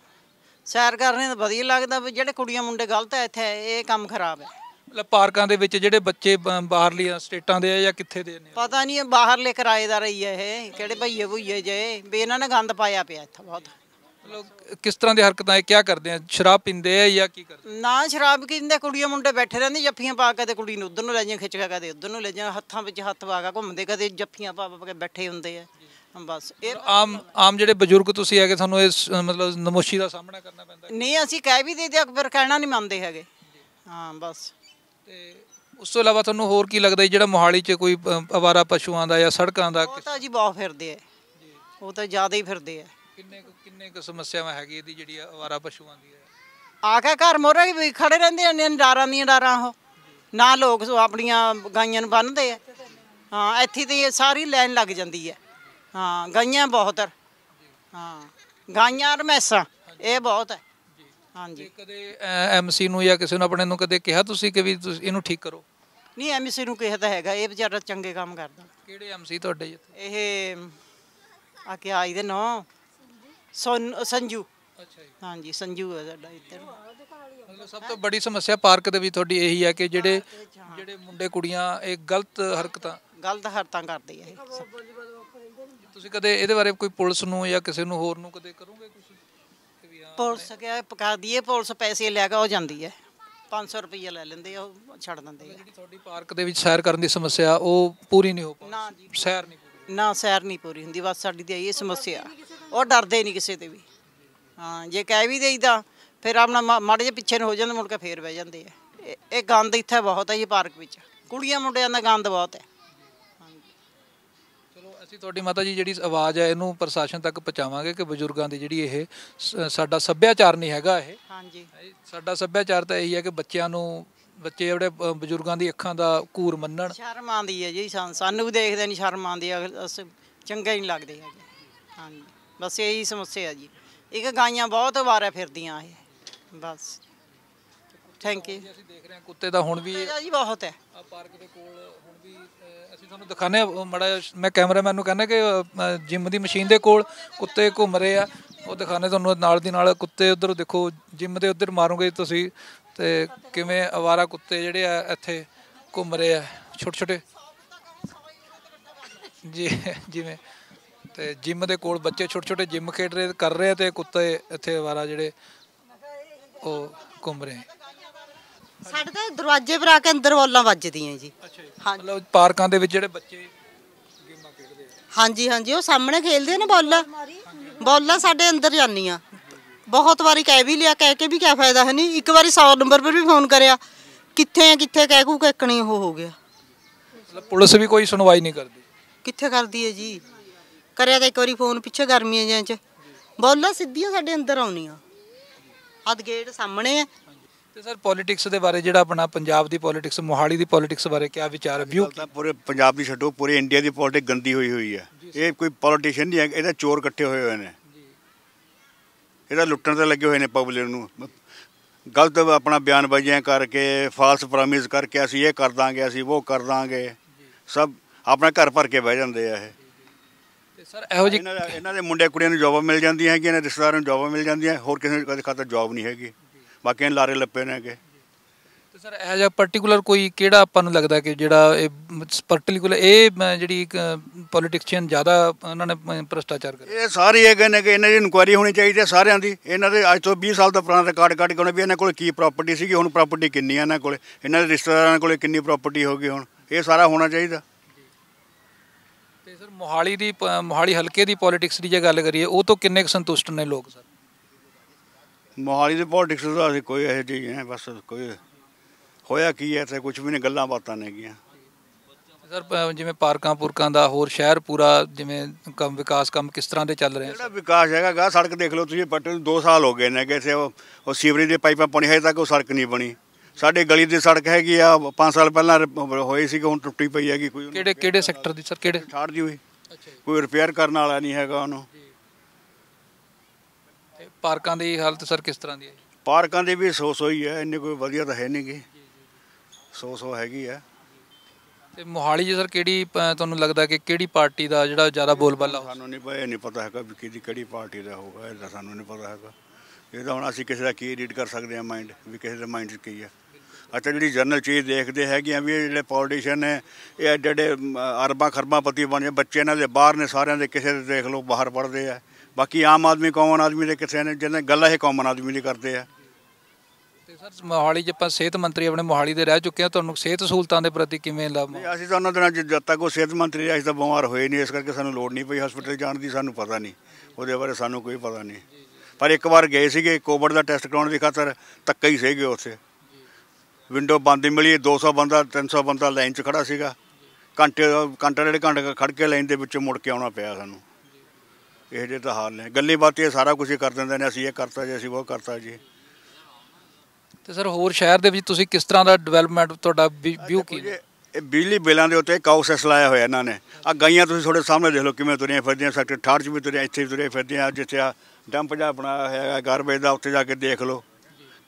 ਸੈਰ ਕਰਨੇ ਤਾਂ ਵਧੀਆ ਲੱਗਦਾ ਵੀ ਜਿਹੜੇ ਕੁੜੀਆਂ ਮੁੰਡੇ ਗਲਤ ਹੈ ਇੱਥੇ ਇਹ ਕੰਮ ਖਰਾਬ ਹੈ
ਮਤਲਬ ਪਾਰਕਾਂ ਦੇ ਵਿੱਚ ਜਿਹੜੇ ਬੱਚੇ ਬਾਹਰਲੀਆਂ ਸਟੇਟਾਂ ਦੇ ਆ ਜਾਂ ਕਿੱਥੇ ਦੇ ਨੇ
ਪਤਾ ਨਹੀਂ ਬਾਹਰਲੇ ਕਿਰਾਏਦਾਰ ਹੀ ਹੈ ਇਹ ਕਿਹੜੇ ਭਈਏ ਭੁਈਏ ਜੇ ਵੀ ਇਹਨਾਂ ਨੇ ਗੰਦ ਪਾਇਆ ਪਿਆ ਇੱਥੇ ਬਹੁਤ ਲੋਕ
ਕਿਸ ਤਰ੍ਹਾਂ ਦੀ ਹਰਕਤਾਂ ਇਹ ਕੀ ਕਰਦੇ ਆ ਸ਼ਰਾਬ ਪੀਂਦੇ ਆ ਜਾਂ ਕੀ ਕਰਦੇ
ਨਾ ਸ਼ਰਾਬ ਪੀਂਦੇ ਕੁੜੀਆਂ ਮੁੰਡੇ ਬੈਠੇ ਰਹਿੰਦੇ ਜੱਫੀਆਂ ਪਾ ਕੇ ਤੇ ਕੁੜੀ ਨੂੰ ਉਧਰ ਨੂੰ ਲੈ ਜਾਂ ਖਿੱਚ ਕੇ ਕਦੇ ਉਧਰ ਨੂੰ ਲੈ ਜਾਂ ਹੱਥਾਂ ਵਿੱਚ ਹੱਥ ਪਾ ਕੇ ਘੁੰਮਦੇ ਕਦੇ ਜੱਫੀਆਂ ਪਾ ਪਾ ਕੇ ਬੈਠੇ ਹੁੰਦੇ ਆ ਬਸ ਇਹ ਆਮ
ਆਮ ਜਿਹੜੇ ਬਜ਼ੁਰਗ ਤੁਸੀਂ ਹੈਗੇ ਤੁਹਾਨੂੰ ਇਸ ਮਤਲਬ ਨਮੋਸ਼ੀ ਦਾ ਸਾਹਮਣਾ ਕਰਨਾ
ਪੈਂਦਾ ਨਹੀਂ ਅਸੀਂ ਕਹਿ ਵੀ ਦੇਦੇ ਫਿਰ ਕਹਿਣਾ ਨਹੀਂ ਮੰਨਦੇ ਹੈਗੇ ਹਾਂ ਬਸ
ਤੇ ਉਸ ਤੋਂ ਇਲਾਵਾ ਤੁਹਾਨੂੰ ਹੋਰ ਕੀ ਲੱਗਦਾ ਜਿਹੜਾ ਮੋਹਾਲੀ 'ਚ ਕੋਈ ਆਵਾਰਾ ਪਸ਼ੂਆਂ ਦਾ ਜਾਂ ਸੜਕਾਂ ਦਾ
ਉਹ ਤਾਂ ਜੀ ਬਹੁਤ ਫਿਰਦੇ ਆ ਉਹ ਤਾਂ ਜ਼ਿਆਦਾ ਹੀ ਫਿਰਦੇ ਆ ਕਿੰਨੇ
ਕਿੰਨੇ ਕੁ ਸਮੱਸਿਆਵਾਂ ਹੈਗੀ ਇਹਦੀ ਜਿਹੜੀ ਆਵਾਰਾ ਪਸ਼ੂਆਂ ਦੀ
ਆ ਕੇ ਘਰ ਮੋਰੇ ਵੀ ਖੜੇ ਰਹਿੰਦੇ ਨੇ ਡਾਰਾਂ ਦੀਆਂ ਡਾਰਾਂ ਉਹ ਨਾ ਲੋਕ ਸੋ ਆਪਣੀਆਂ ਗਾਈਆਂ ਨੂੰ ਬੰਨਦੇ ਆ ਹਾਂ ਇੱਥੇ ਤੇ ਸਾਰੀ ਲਾਈਨ ਲੱਗ ਜਾਂਦੀ ਹੈ ਹਾਂ ਗਾਈਆਂ ਬਹੁਤ ਆ। ਹਾਂ ਗਾਈਆਂ ਔਰ ਇਹ ਬਹੁਤ ਹੈ ਹਾਂਜੀ ਕਦੇ
ਐਮਸੀ ਨੂੰ ਜਾਂ ਕਿਸੇ ਨੂੰ ਆਪਣੇ ਨੂੰ ਕਦੇ ਕਿਹਾ ਤੁਸੀਂ ਕਿ ਵੀ ਤੁਸੀਂ ਇਹਨੂੰ ਠੀਕ ਕਰੋ
ਨਹੀਂ ਐਮਸੀ ਨੂੰ ਕਿਹਾ ਤਾਂ ਹੈਗਾ ਇਹ ਵਿਚਾਰਾ ਚੰਗੇ ਕੰਮ ਕਰਦਾ ਕਿਹੜੇ ਐਮਸੀ ਤੁਹਾਡੇ ਇੱਥੇ ਇਹ ਆ ਕੇ ਆਈ ਦੇ ਨੋ ਸੋਨ- ਸੰਜੂ ਅੱਛਾ ਜੀ ਹਾਂਜੀ ਸੰਜੂ ਹੈ ਸਾਡਾ ਇੱਧਰ ਮਤਲਬ ਸਭ ਤੋਂ ਵੱਡੀ ਸਮੱਸਿਆ ਪਾਰਕ ਦੇ
ਵਿੱਚ ਤੁਹਾਡੀ ਇਹੀ ਹੈ ਕਿ ਜਿਹੜੇ ਜਿਹੜੇ ਮੁੰਡੇ ਕੁੜੀਆਂ ਇਹ ਗਲਤ ਹਰਕਤਾਂ ਗਲਤ ਹਰਕਤਾਂ ਕਰਦੇ
ਆ ਤੁਸੀਂ ਕਦੇ ਇਹਦੇ ਬਾਰੇ ਕੋਈ ਪੁਲਿਸ ਨੂੰ ਜਾਂ ਕਿਸੇ ਨੂੰ ਹੋਰ ਨੂੰ ਕਦੇ ਕਰੋਗੇ ਤੁਸੀਂ ਪੁਲਿਸ ਕਿਹਾ ਪਕਾ ਦਈਏ ਪੁਲਿਸ ਪੈਸੇ ਲੈ ਕੇ ਉਹ ਜਾਂਦੀ ਹੈ 500 ਰੁਪਏ ਲੈ ਲੈਂਦੇ ਆ ਉਹ ਛੱਡ ਦਿੰਦੇ ਆ ਜਿਹੜੀ ਤੁਹਾਡੀ ਪਾਰਕ
ਦੇ ਵਿੱਚ ਸੈਰ ਕਰਨ ਦੀ ਸਮੱਸਿਆ ਉਹ ਪੂਰੀ ਨਹੀਂ ਹੋ
ਪਾਉਂਦੀ ਸੈਰ ਨਹੀਂ ਨਾ ਸੈਰ ਨਹੀਂ ਪੂਰੀ ਹੁੰਦੀ ਬਸ ਸਾਡੀ ਤੇ ਇਹ ਸਮੱਸਿਆ ਉਹ ਡਰਦੇ ਨਹੀਂ ਕਿਸੇ ਤੇ ਵੀ ਹਾਂ ਜੇ ਕਹਿ ਵੀ ਦੇਈਦਾ ਫਿਰ ਆਪਣਾ ਮਾੜੇ ਜੇ ਪਿੱਛੇ ਨੂੰ ਹੋ ਜਾਂਦੇ ਮੁੜ ਕੇ ਫੇਰ ਬਹਿ ਜਾਂਦੇ ਆ ਇਹ ਗੰਦ ਇੱਥੇ ਬਹੁਤ ਹੈ ਜੀ ਪਾਰਕ ਵਿੱਚ ਕੁੜੀਆਂ ਮੁੰਡਿਆਂ ਦਾ ਗੰਦ ਬਹੁਤ ਹੈ
ਚਲੋ ਅਸੀਂ ਤੁਹਾਡੀ ਮਾਤਾ ਜੀ ਜਿਹੜੀ ਆਵਾਜ਼ ਹੈ ਇਹਨੂੰ ਪ੍ਰਸ਼ਾਸਨ ਤੱਕ ਪਹੁੰਚਾਵਾਂਗੇ ਕਿ ਬਜ਼ੁਰਗਾਂ ਦੀ ਜਿਹੜੀ ਇਹ ਸਾਡਾ ਸੱਭਿਆਚਾਰ ਨਹੀਂ ਹੈਗਾ ਇਹ
ਹਾਂਜੀ ਸਾਡਾ
ਸੱਭਿਆਚਾਰ ਤਾਂ ਇਹੀ ਹੈ ਕਿ ਬੱਚਿਆਂ ਨੂੰ ਬੱਚੇ ਜਿਹੜੇ ਬਜ਼ੁਰਗਾਂ ਦੀ ਅੱਖਾਂ ਦਾ ਕੂਰ ਮੰਨਣ
ਸ਼ਰਮ ਆਉਂਦੀ ਹੈ ਜੀ ਸਾਨੂੰ ਵੀ ਦੇਖਦੇ ਨਹੀਂ ਸ਼ਰਮ ਆਉਂਦੀ ਹੈ ਚੰਗਾ ਚੰਗੇ ਨਹੀਂ ਲੱਗਦੇ ਹੈਗੇ ਹਾਂਜੀ ਬਸ ਇਹੀ ਸਮੱਸਿਆ ਹੈ ਜੀ ਇੱਕ ਗਾਈਆਂ ਬਹੁਤ ਵਾਰਾ ਫਿਰਦੀਆਂ ਇਹ ਬਸ ਥੈਂਕ ਯੂ ਅਸੀਂ ਦੇਖ ਰਹੇ ਹਾਂ ਕੁੱਤੇ ਦਾ ਹੁਣ ਵੀ ਜੀ ਬਹੁਤ ਹੈ ਆ ਪਾਰਕ ਦੇ ਕੋਲ ਹੁਣ ਵੀ ਅਸੀਂ ਤੁਹਾਨੂੰ ਦਿਖਾਣੇ
ਮੜਾ ਮੈਂ ਕੈਮਰਾਮੈਨ ਨੂੰ ਕਹਿੰਦਾ ਕਿ ਜਿਮ ਦੀ ਮਸ਼ੀਨ ਦੇ ਕੋਲ ਕੁੱਤੇ ਘੁੰਮ ਰਹੇ ਆ ਉਹ ਦਿਖਾਣੇ ਤੁਹਾਨੂੰ ਨਾਲ ਦੀ ਨਾਲ ਕੁੱਤੇ ਉਧਰ ਦੇਖੋ ਜਿਮ ਦੇ ਉਧਰ ਮਾਰੋਗੇ ਤੁਸੀਂ ਤੇ ਕਿਵੇਂ ਅਵਾਰਾ ਕੁੱਤੇ ਜਿਹੜੇ ਆ ਇੱਥੇ ਘੁੰਮ ਰਹੇ ਆ ਛੋਟੇ ਛੋਟੇ ਜੀ ਜਿਵੇਂ ਤੇ ਜਿਮ ਦੇ ਕੋਲ ਬੱਚੇ ਛੋਟੇ ਛੋਟੇ ਜਿਮ ਖੇਡ ਰਹੇ ਕਰ ਰਹੇ ਤੇ ਕੁੱਤੇ ਇੱਥੇ ਅਵਾਰਾ ਜਿਹੜੇ ਉਹ ਘੁੰਮ ਰਹੇ
ਸਾਡੇ ਤਾਂ ਦਰਵਾਜ਼ੇ ਪਰ ਆ ਕੇ ਅੰਦਰ ਬੋਲਾਂ ਵੱਜਦੀਆਂ ਜੀ
ਹਾਂ ਮਤਲਬ ਪਾਰਕਾਂ ਦੇ ਵਿੱਚ ਜਿਹੜੇ ਬੱਚੇ
ਗੇਮਾਂ ਖੇਡਦੇ ਹਾਂਜੀ ਹਾਂਜੀ ਉਹ ਸਾਹਮਣੇ ਖੇਲਦੇ ਨੇ ਬੋਲਾਂ ਬੋਲਾਂ ਸਾਡੇ ਅੰਦਰ ਜਾਂਦੀਆਂ ਬਹੁਤ ਵਾਰੀ ਕਹਿ ਵੀ ਲਿਆ ਕਹਿ ਕੇ ਵੀ ਕੀ ਫਾਇਦਾ ਹੈ ਨਹੀਂ ਇੱਕ ਵਾਰੀ 100 ਨੰਬਰ ਪਰ ਵੀ ਫੋਨ ਕਰਿਆ ਕਿੱਥੇ ਆ ਕਿੱਥੇ ਕਹਿ ਕੂ ਕੱਕਣੀ ਉਹ ਹੋ ਗਿਆ
ਮਤਲਬ ਪੁਲਿਸ ਵੀ ਕੋਈ ਸੁਣਵਾਈ ਨਹੀਂ ਕਰਦੀ
ਕਿੱਥੇ ਕਰਦੀ ਹੈ ਜੀ ਕਰਿਆ ਤਾਂ ਇੱਕ ਵਾਰੀ ਫੋਨ ਪਿੱਛੇ ਗਰਮੀਆਂ ਜਾਂ ਚ ਬੋਲਾਂ ਸਿੱਧੀਆਂ ਸਾਡੇ ਅੰਦਰ ਆਉਣੀਆਂ ਹੱਦ ਗੇਟ ਸਾਹਮਣੇ ਹੈ
ਤੇ ਸਰ ਪੋਲਿਟਿਕਸ ਦੇ ਬਾਰੇ ਜਿਹੜਾ ਆਪਣਾ ਪੰਜਾਬ ਦੀ ਪੋਲਿਟਿਕਸ ਮੋਹਾਲੀ ਦੀ ਪੋਲਿਟਿਕਸ ਬਾਰੇ ਕੀ ਵਿਚਾਰ ਹੈ ਵਿਊ
ਪੂਰੇ ਪੰਜਾਬ ਦੀ ਛੱਡੋ ਪੂਰੇ ਇੰਡੀਆ ਦੀ ਪੋਲਿਟਿਕ ਗੰਦੀ ਹੋਈ ਹੋਈ ਹੈ ਇਹ ਕੋਈ ਪੋਲਿਟਿਸ਼ੀਅਨ ਨਹੀਂ ਹੈ ਤਾਂ ਚੋਰ ਇਕੱਠੇ ਹੋਏ ਹੋਏ ਨੇ ਇਹਦਾ ਲੁੱਟਣ ਤੇ ਲੱਗੇ ਹੋਏ ਨੇ ਪਬਲਿਕ ਨੂੰ ਗਲਤ ਆਪਣਾ ਬਿਆਨਬਾਜ਼ੀਆਂ ਕਰਕੇ ਫਾਲਸ ਪ੍ਰੋਮਿਸ ਕਰਕੇ ਅਸੀਂ ਇਹ ਕਰ ਦਾਂਗੇ ਅਸੀਂ ਉਹ ਕਰ ਦਾਂਗੇ ਸਭ ਆਪਣਾ ਘਰ ਭਰ ਕੇ ਬਹਿ ਜਾਂਦੇ ਆ ਇਹ ਸਰ ਇਹੋ ਜੀ ਇਹਨਾਂ ਦੇ ਮੁੰਡੇ ਕੁੜੀਆਂ ਨੂੰ ਜੌਬ ਮਿਲ ਜਾਂਦੀਆਂ ਹੈਗੀਆਂ ਨੇ ਰਿਸ਼ਤੇਦਾਰਾਂ ਨੂੰ ਜੌਬ ਮਿਲ ਜਾਂਦੀਆਂ ਹੋਰ ਕਿਸੇ ਨੂੰ ਕਦੇ ਖਾਤਾ ਜੌਬ ਨਹੀਂ ਹੈਗੀ ਬਾਕੀ ਲਾਰੇ ਲੱਪੇ ਨੇਗੇ
ਸਰ ਇਹ ਜਿਹੜਾ ਪਾਰਟਿਕੂਲਰ ਕੋਈ ਕਿਹੜਾ ਆਪਾਂ ਨੂੰ ਲੱਗਦਾ ਕਿ ਜਿਹੜਾ ਇਹ ਪਾਰਟਿਕੂਲਰ ਇਹ ਜਿਹੜੀ ਪੋਲਿਟਿਕਸ਼ੀਅਨ ਜ਼ਿਆਦਾ ਉਹਨਾਂ ਨੇ ਭ੍ਰਸ਼ਟਾਚਾਰ ਕਰ
ਇਹ ਸਾਰੇ ਇਹ ਕਹਿੰਦੇ ਕਿ ਇਹਨਾਂ ਦੀ ਇਨਕੁਆਇਰੀ ਹੋਣੀ ਚਾਹੀਦੀ ਹੈ ਸਾਰਿਆਂ ਦੀ ਇਹਨਾਂ ਦੇ ਅੱਜ ਤੋਂ 20 ਸਾਲ ਦਾ ਪੁਰਾਣਾ ਰਿਕਾਰਡ ਕੱਢ ਕੇ ਉਹਨਾਂ ਵੀ ਇਹਨਾਂ ਕੋਲ ਕੀ ਪ੍ਰਾਪਰਟੀ ਸੀਗੀ ਹੁਣ ਪ੍ਰਾਪਰਟੀ ਕਿੰਨੀ ਹੈ ਇਹਨਾਂ ਕੋਲੇ ਇਹਨਾਂ ਦੇ ਰਿਸ਼ਤੇਦਾਰਾਂ ਕੋਲੇ ਕਿੰਨੀ ਪ੍ਰਾਪਰਟੀ ਹੋ ਗਈ ਹੁਣ ਇਹ ਸਾਰਾ ਹੋਣਾ ਚਾਹੀਦਾ
ਤੇ ਸਰ ਮੋਹਾਲੀ ਦੀ ਮੋਹਾਲੀ ਹਲਕੇ ਦੀ ਪੋਲਿਟਿਕਸ ਦੀ ਜੇ ਗੱਲ ਕਰੀਏ ਉਹ ਤੋਂ ਕਿੰਨੇ ਸੰਤੁਸ਼ਟ ਨੇ ਲੋਕ ਸਰ
ਮੋਹਾਲੀ ਦੇ ਪੋਲਿਟਿਕਸ ਦਾ ਕੋਈ ਇਹ ਜੀ ਹੈ ਬਸ ਕੋਈ ਹੋਇਆ ਕੀ ਹੈ ਇੱਥੇ ਕੁਝ ਵੀ ਨਹੀਂ ਗੱਲਾਂ ਬਾਤਾਂ ਨੇਗੀਆਂ
ਸਰ ਜਿਵੇਂ ਪਾਰਕਾਂ ਪੁਰਕਾਂ ਦਾ ਹੋਰ ਸ਼ਹਿਰ ਪੂਰਾ ਜਿਵੇਂ ਕੰਮ ਵਿਕਾਸ ਕੰਮ ਕਿਸ ਤਰ੍ਹਾਂ ਦੇ ਚੱਲ ਰਹੇ ਜਿਹੜਾ
ਵਿਕਾਸ ਹੈਗਾ ਗਾ ਸੜਕ ਦੇਖ ਲਓ ਤੁਸੀਂ ਪੱਟੇ ਨੂੰ 2 ਸਾਲ ਹੋ ਗਏ ਨੇ ਕਿ ਉਹ ਉਹ ਸੀਵਰੇਜ ਦੇ ਪਾਈਪਾਂ ਪਾਣੀ ਹਜੇ ਤੱਕ ਉਹ ਸੜਕ ਨਹੀਂ ਬਣੀ ਸਾਡੇ ਗਲੀ ਦੀ ਸੜਕ ਹੈਗੀ ਆ 5 ਸਾਲ ਪਹਿਲਾਂ ਹੋਈ ਸੀ ਕਿ ਹੁਣ ਟੁੱਟੀ ਪਈ ਹੈਗੀ ਕੋਈ ਕਿਹੜੇ ਕਿਹੜੇ ਸੈਕਟਰ ਦੀ ਸਰ ਕਿਹੜੇ ਛਾੜ ਦੀ ਹੋਈ ਕੋਈ ਰਿਪੇਅਰ ਕਰਨ ਵਾਲਾ ਨਹੀਂ ਹੈਗਾ ਉਹਨੂੰ
ਪਾਰਕਾਂ ਦੀ ਹਾਲਤ ਸਰ ਕਿਸ ਤਰ੍ਹਾਂ ਦੀ ਹੈ
ਪਾਰਕਾਂ ਦੀ ਵੀ ਹੋਈ ਹੈ ਇੰਨੇ ਕੋਈ ਵਧੀਆ ਤਾਂ ਹੈ ਨਹੀਂਗੇ ਸੋ ਸੋ ਹੈਗੀ ਆ ਤੇ ਮੋਹਾਲੀ ਜੀ
ਸਰ ਕਿਹੜੀ ਤੁਹਾਨੂੰ ਲੱਗਦਾ ਕਿ ਕਿਹੜੀ ਪਾਰਟੀ ਦਾ ਜਿਹੜਾ ਜ਼ਿਆਦਾ ਬੋਲਬਾਲਾ
ਸਾਨੂੰ ਨਹੀਂ ਪਤਾ ਇਹ ਨਹੀਂ ਪਤਾ ਹੈਗਾ ਵੀ ਕਿਹਦੀ ਕਿਹੜੀ ਪਾਰਟੀ ਦਾ ਹੋਊਗਾ ਇਹ ਤਾਂ ਸਾਨੂੰ ਨਹੀਂ ਪਤਾ ਹੈਗਾ ਇਹ ਤਾਂ ਹੁਣ ਅਸੀਂ ਕਿਸੇ ਦਾ ਕੀ ਰੀਡ ਕਰ ਸਕਦੇ ਆ ਮਾਈਂਡ ਵੀ ਕਿਸੇ ਦੇ ਮਾਈਂਡ 'ਚ ਕੀ ਆ ਅੱਛਾ ਜਿਹੜੀ ਜਨਰਲ ਚੀਜ਼ ਦੇਖਦੇ ਹੈਗੇ ਆ ਵੀ ਇਹ ਜਿਹੜੇ ਪੋਲੀਟੀਸ਼ਨ ਨੇ ਇਹ ਜਿਹੜੇ ਅਰਬਾਂ ਖਰਬਾਂ ਪਤੀ ਬਣੇ ਬੱਚੇ ਇਹਨਾਂ ਦੇ ਬਾਹਰ ਨੇ ਸਾਰਿਆਂ ਦੇ ਕਿਸੇ ਦੇ ਦੇਖ ਲਓ ਬਾਹਰ ਪੜਦੇ ਆ ਬਾਕੀ ਆਮ ਆਦਮੀ ਕਾਮਨ ਆਦਮੀ ਦੇ ਕਿਸੇ ਨੇ ਜਿਹਨੇ ਗੱਲਾਂ ਇਹ ਕਾਮਨ ਆਦਮੀ ਦੀ ਕਰਦੇ ਆ
ਸਰ ਮੋਹਾਲੀ 'ਚ ਆਪਾਂ ਸਿਹਤ ਮੰਤਰੀ ਆਪਣੇ ਮੋਹਾਲੀ ਦੇ ਰਹਿ ਚੁੱਕੇ ਆ ਤੁਹਾਨੂੰ ਸਿਹਤ ਸਹੂਲਤਾਂ ਦੇ ਪ੍ਰਤੀ ਕਿਵੇਂ ਲਾਭ ਨਹੀਂ
ਅਸੀਂ ਤਾਂ ਉਹਨਾਂ ਦਿਨਾਂ 'ਚ ਜਦ ਤੱਕ ਉਹ ਸਿਹਤ ਮੰਤਰੀ ਅਸੀਂ ਤਾਂ ਬਿਮਾਰ ਹੋਏ ਨਹੀਂ ਇਸ ਕਰਕੇ ਸਾਨੂੰ ਲੋੜ ਨਹੀਂ ਪਈ ਹਸਪੀਟਲ ਜਾਣ ਦੀ ਸਾਨੂੰ ਪਤਾ ਨਹੀਂ ਉਹਦੇ ਬਾਰੇ ਸਾਨੂੰ ਕੋਈ ਪਤਾ ਨਹੀਂ ਪਰ ਇੱਕ ਵਾਰ ਗਏ ਸੀਗੇ ਕੋਵਿਡ ਦਾ ਟੈਸਟ ਕਰਾਉਣ ਦੀ ਖਾਤਰ ਤੱਕੇ ਹੀ ਸੀਗੇ ਉੱਥੇ ਵਿੰਡੋ ਬੰਦ ਮਿਲੀ 200 ਬੰਦਾ 300 ਬੰਦਾ ਲਾਈਨ 'ਚ ਖੜਾ ਸੀਗਾ ਘੰਟੇ ਘੰਟਾ ਡੇਢ ਘੰਟਾ ਖੜ ਕੇ ਲਾਈਨ ਦੇ ਵਿੱਚ ਮੁੜ ਕੇ ਆਉਣਾ ਪਿਆ ਸਾਨੂੰ ਇਹ ਜੇ ਤਾਂ ਹਾਲ ਨੇ ਗੱਲੇ ਬਾਤੇ ਸਾਰਾ ਕੁਝ ਹੀ ਕਰ ਦਿੰਦੇ ਨੇ ਅਸੀਂ ਇਹ ਕਰਤਾ ਜੀ ਅਸੀਂ ਉਹ ਕਰਤਾ ਜੀ ਤੇ ਸਰ ਹੋਰ ਸ਼ਹਿਰ ਦੇ ਵਿੱਚ ਤੁਸੀਂ ਕਿਸ ਤਰ੍ਹਾਂ ਦਾ ਡਿਵੈਲਪਮੈਂਟ ਤੁਹਾਡਾ ਵਿਊ ਕੀ ਹੈ ਇਹ ਬਿਜਲੀ ਬਿੱਲਾਂ ਦੇ ਉੱਤੇ ਕਾਉਸਸ ਲਾਇਆ ਹੋਇਆ ਇਹਨਾਂ ਨੇ ਆ ਗਾਈਆਂ ਤੁਸੀਂ ਤੁਹਾਡੇ ਸਾਹਮਣੇ ਦੇਖ ਲਓ ਕਿਵੇਂ ਤੁਰੀਆਂ ਫਿਰਦੀਆਂ ਸੈਕਟਰ 68 ਚ ਵੀ ਤੁਰੀਆਂ ਇੱਥੇ ਵੀ ਤੁਰੀਆਂ ਫਿਰਦੀਆਂ ਜਿੱਥੇ ਆ ਡੰਪ ਜਾ ਬਣਾਇਆ ਹੋਇਆ ਹੈ ਗਾਰਬੇਜ ਦਾ ਉੱਥੇ ਜਾ ਕੇ ਦੇਖ ਲਓ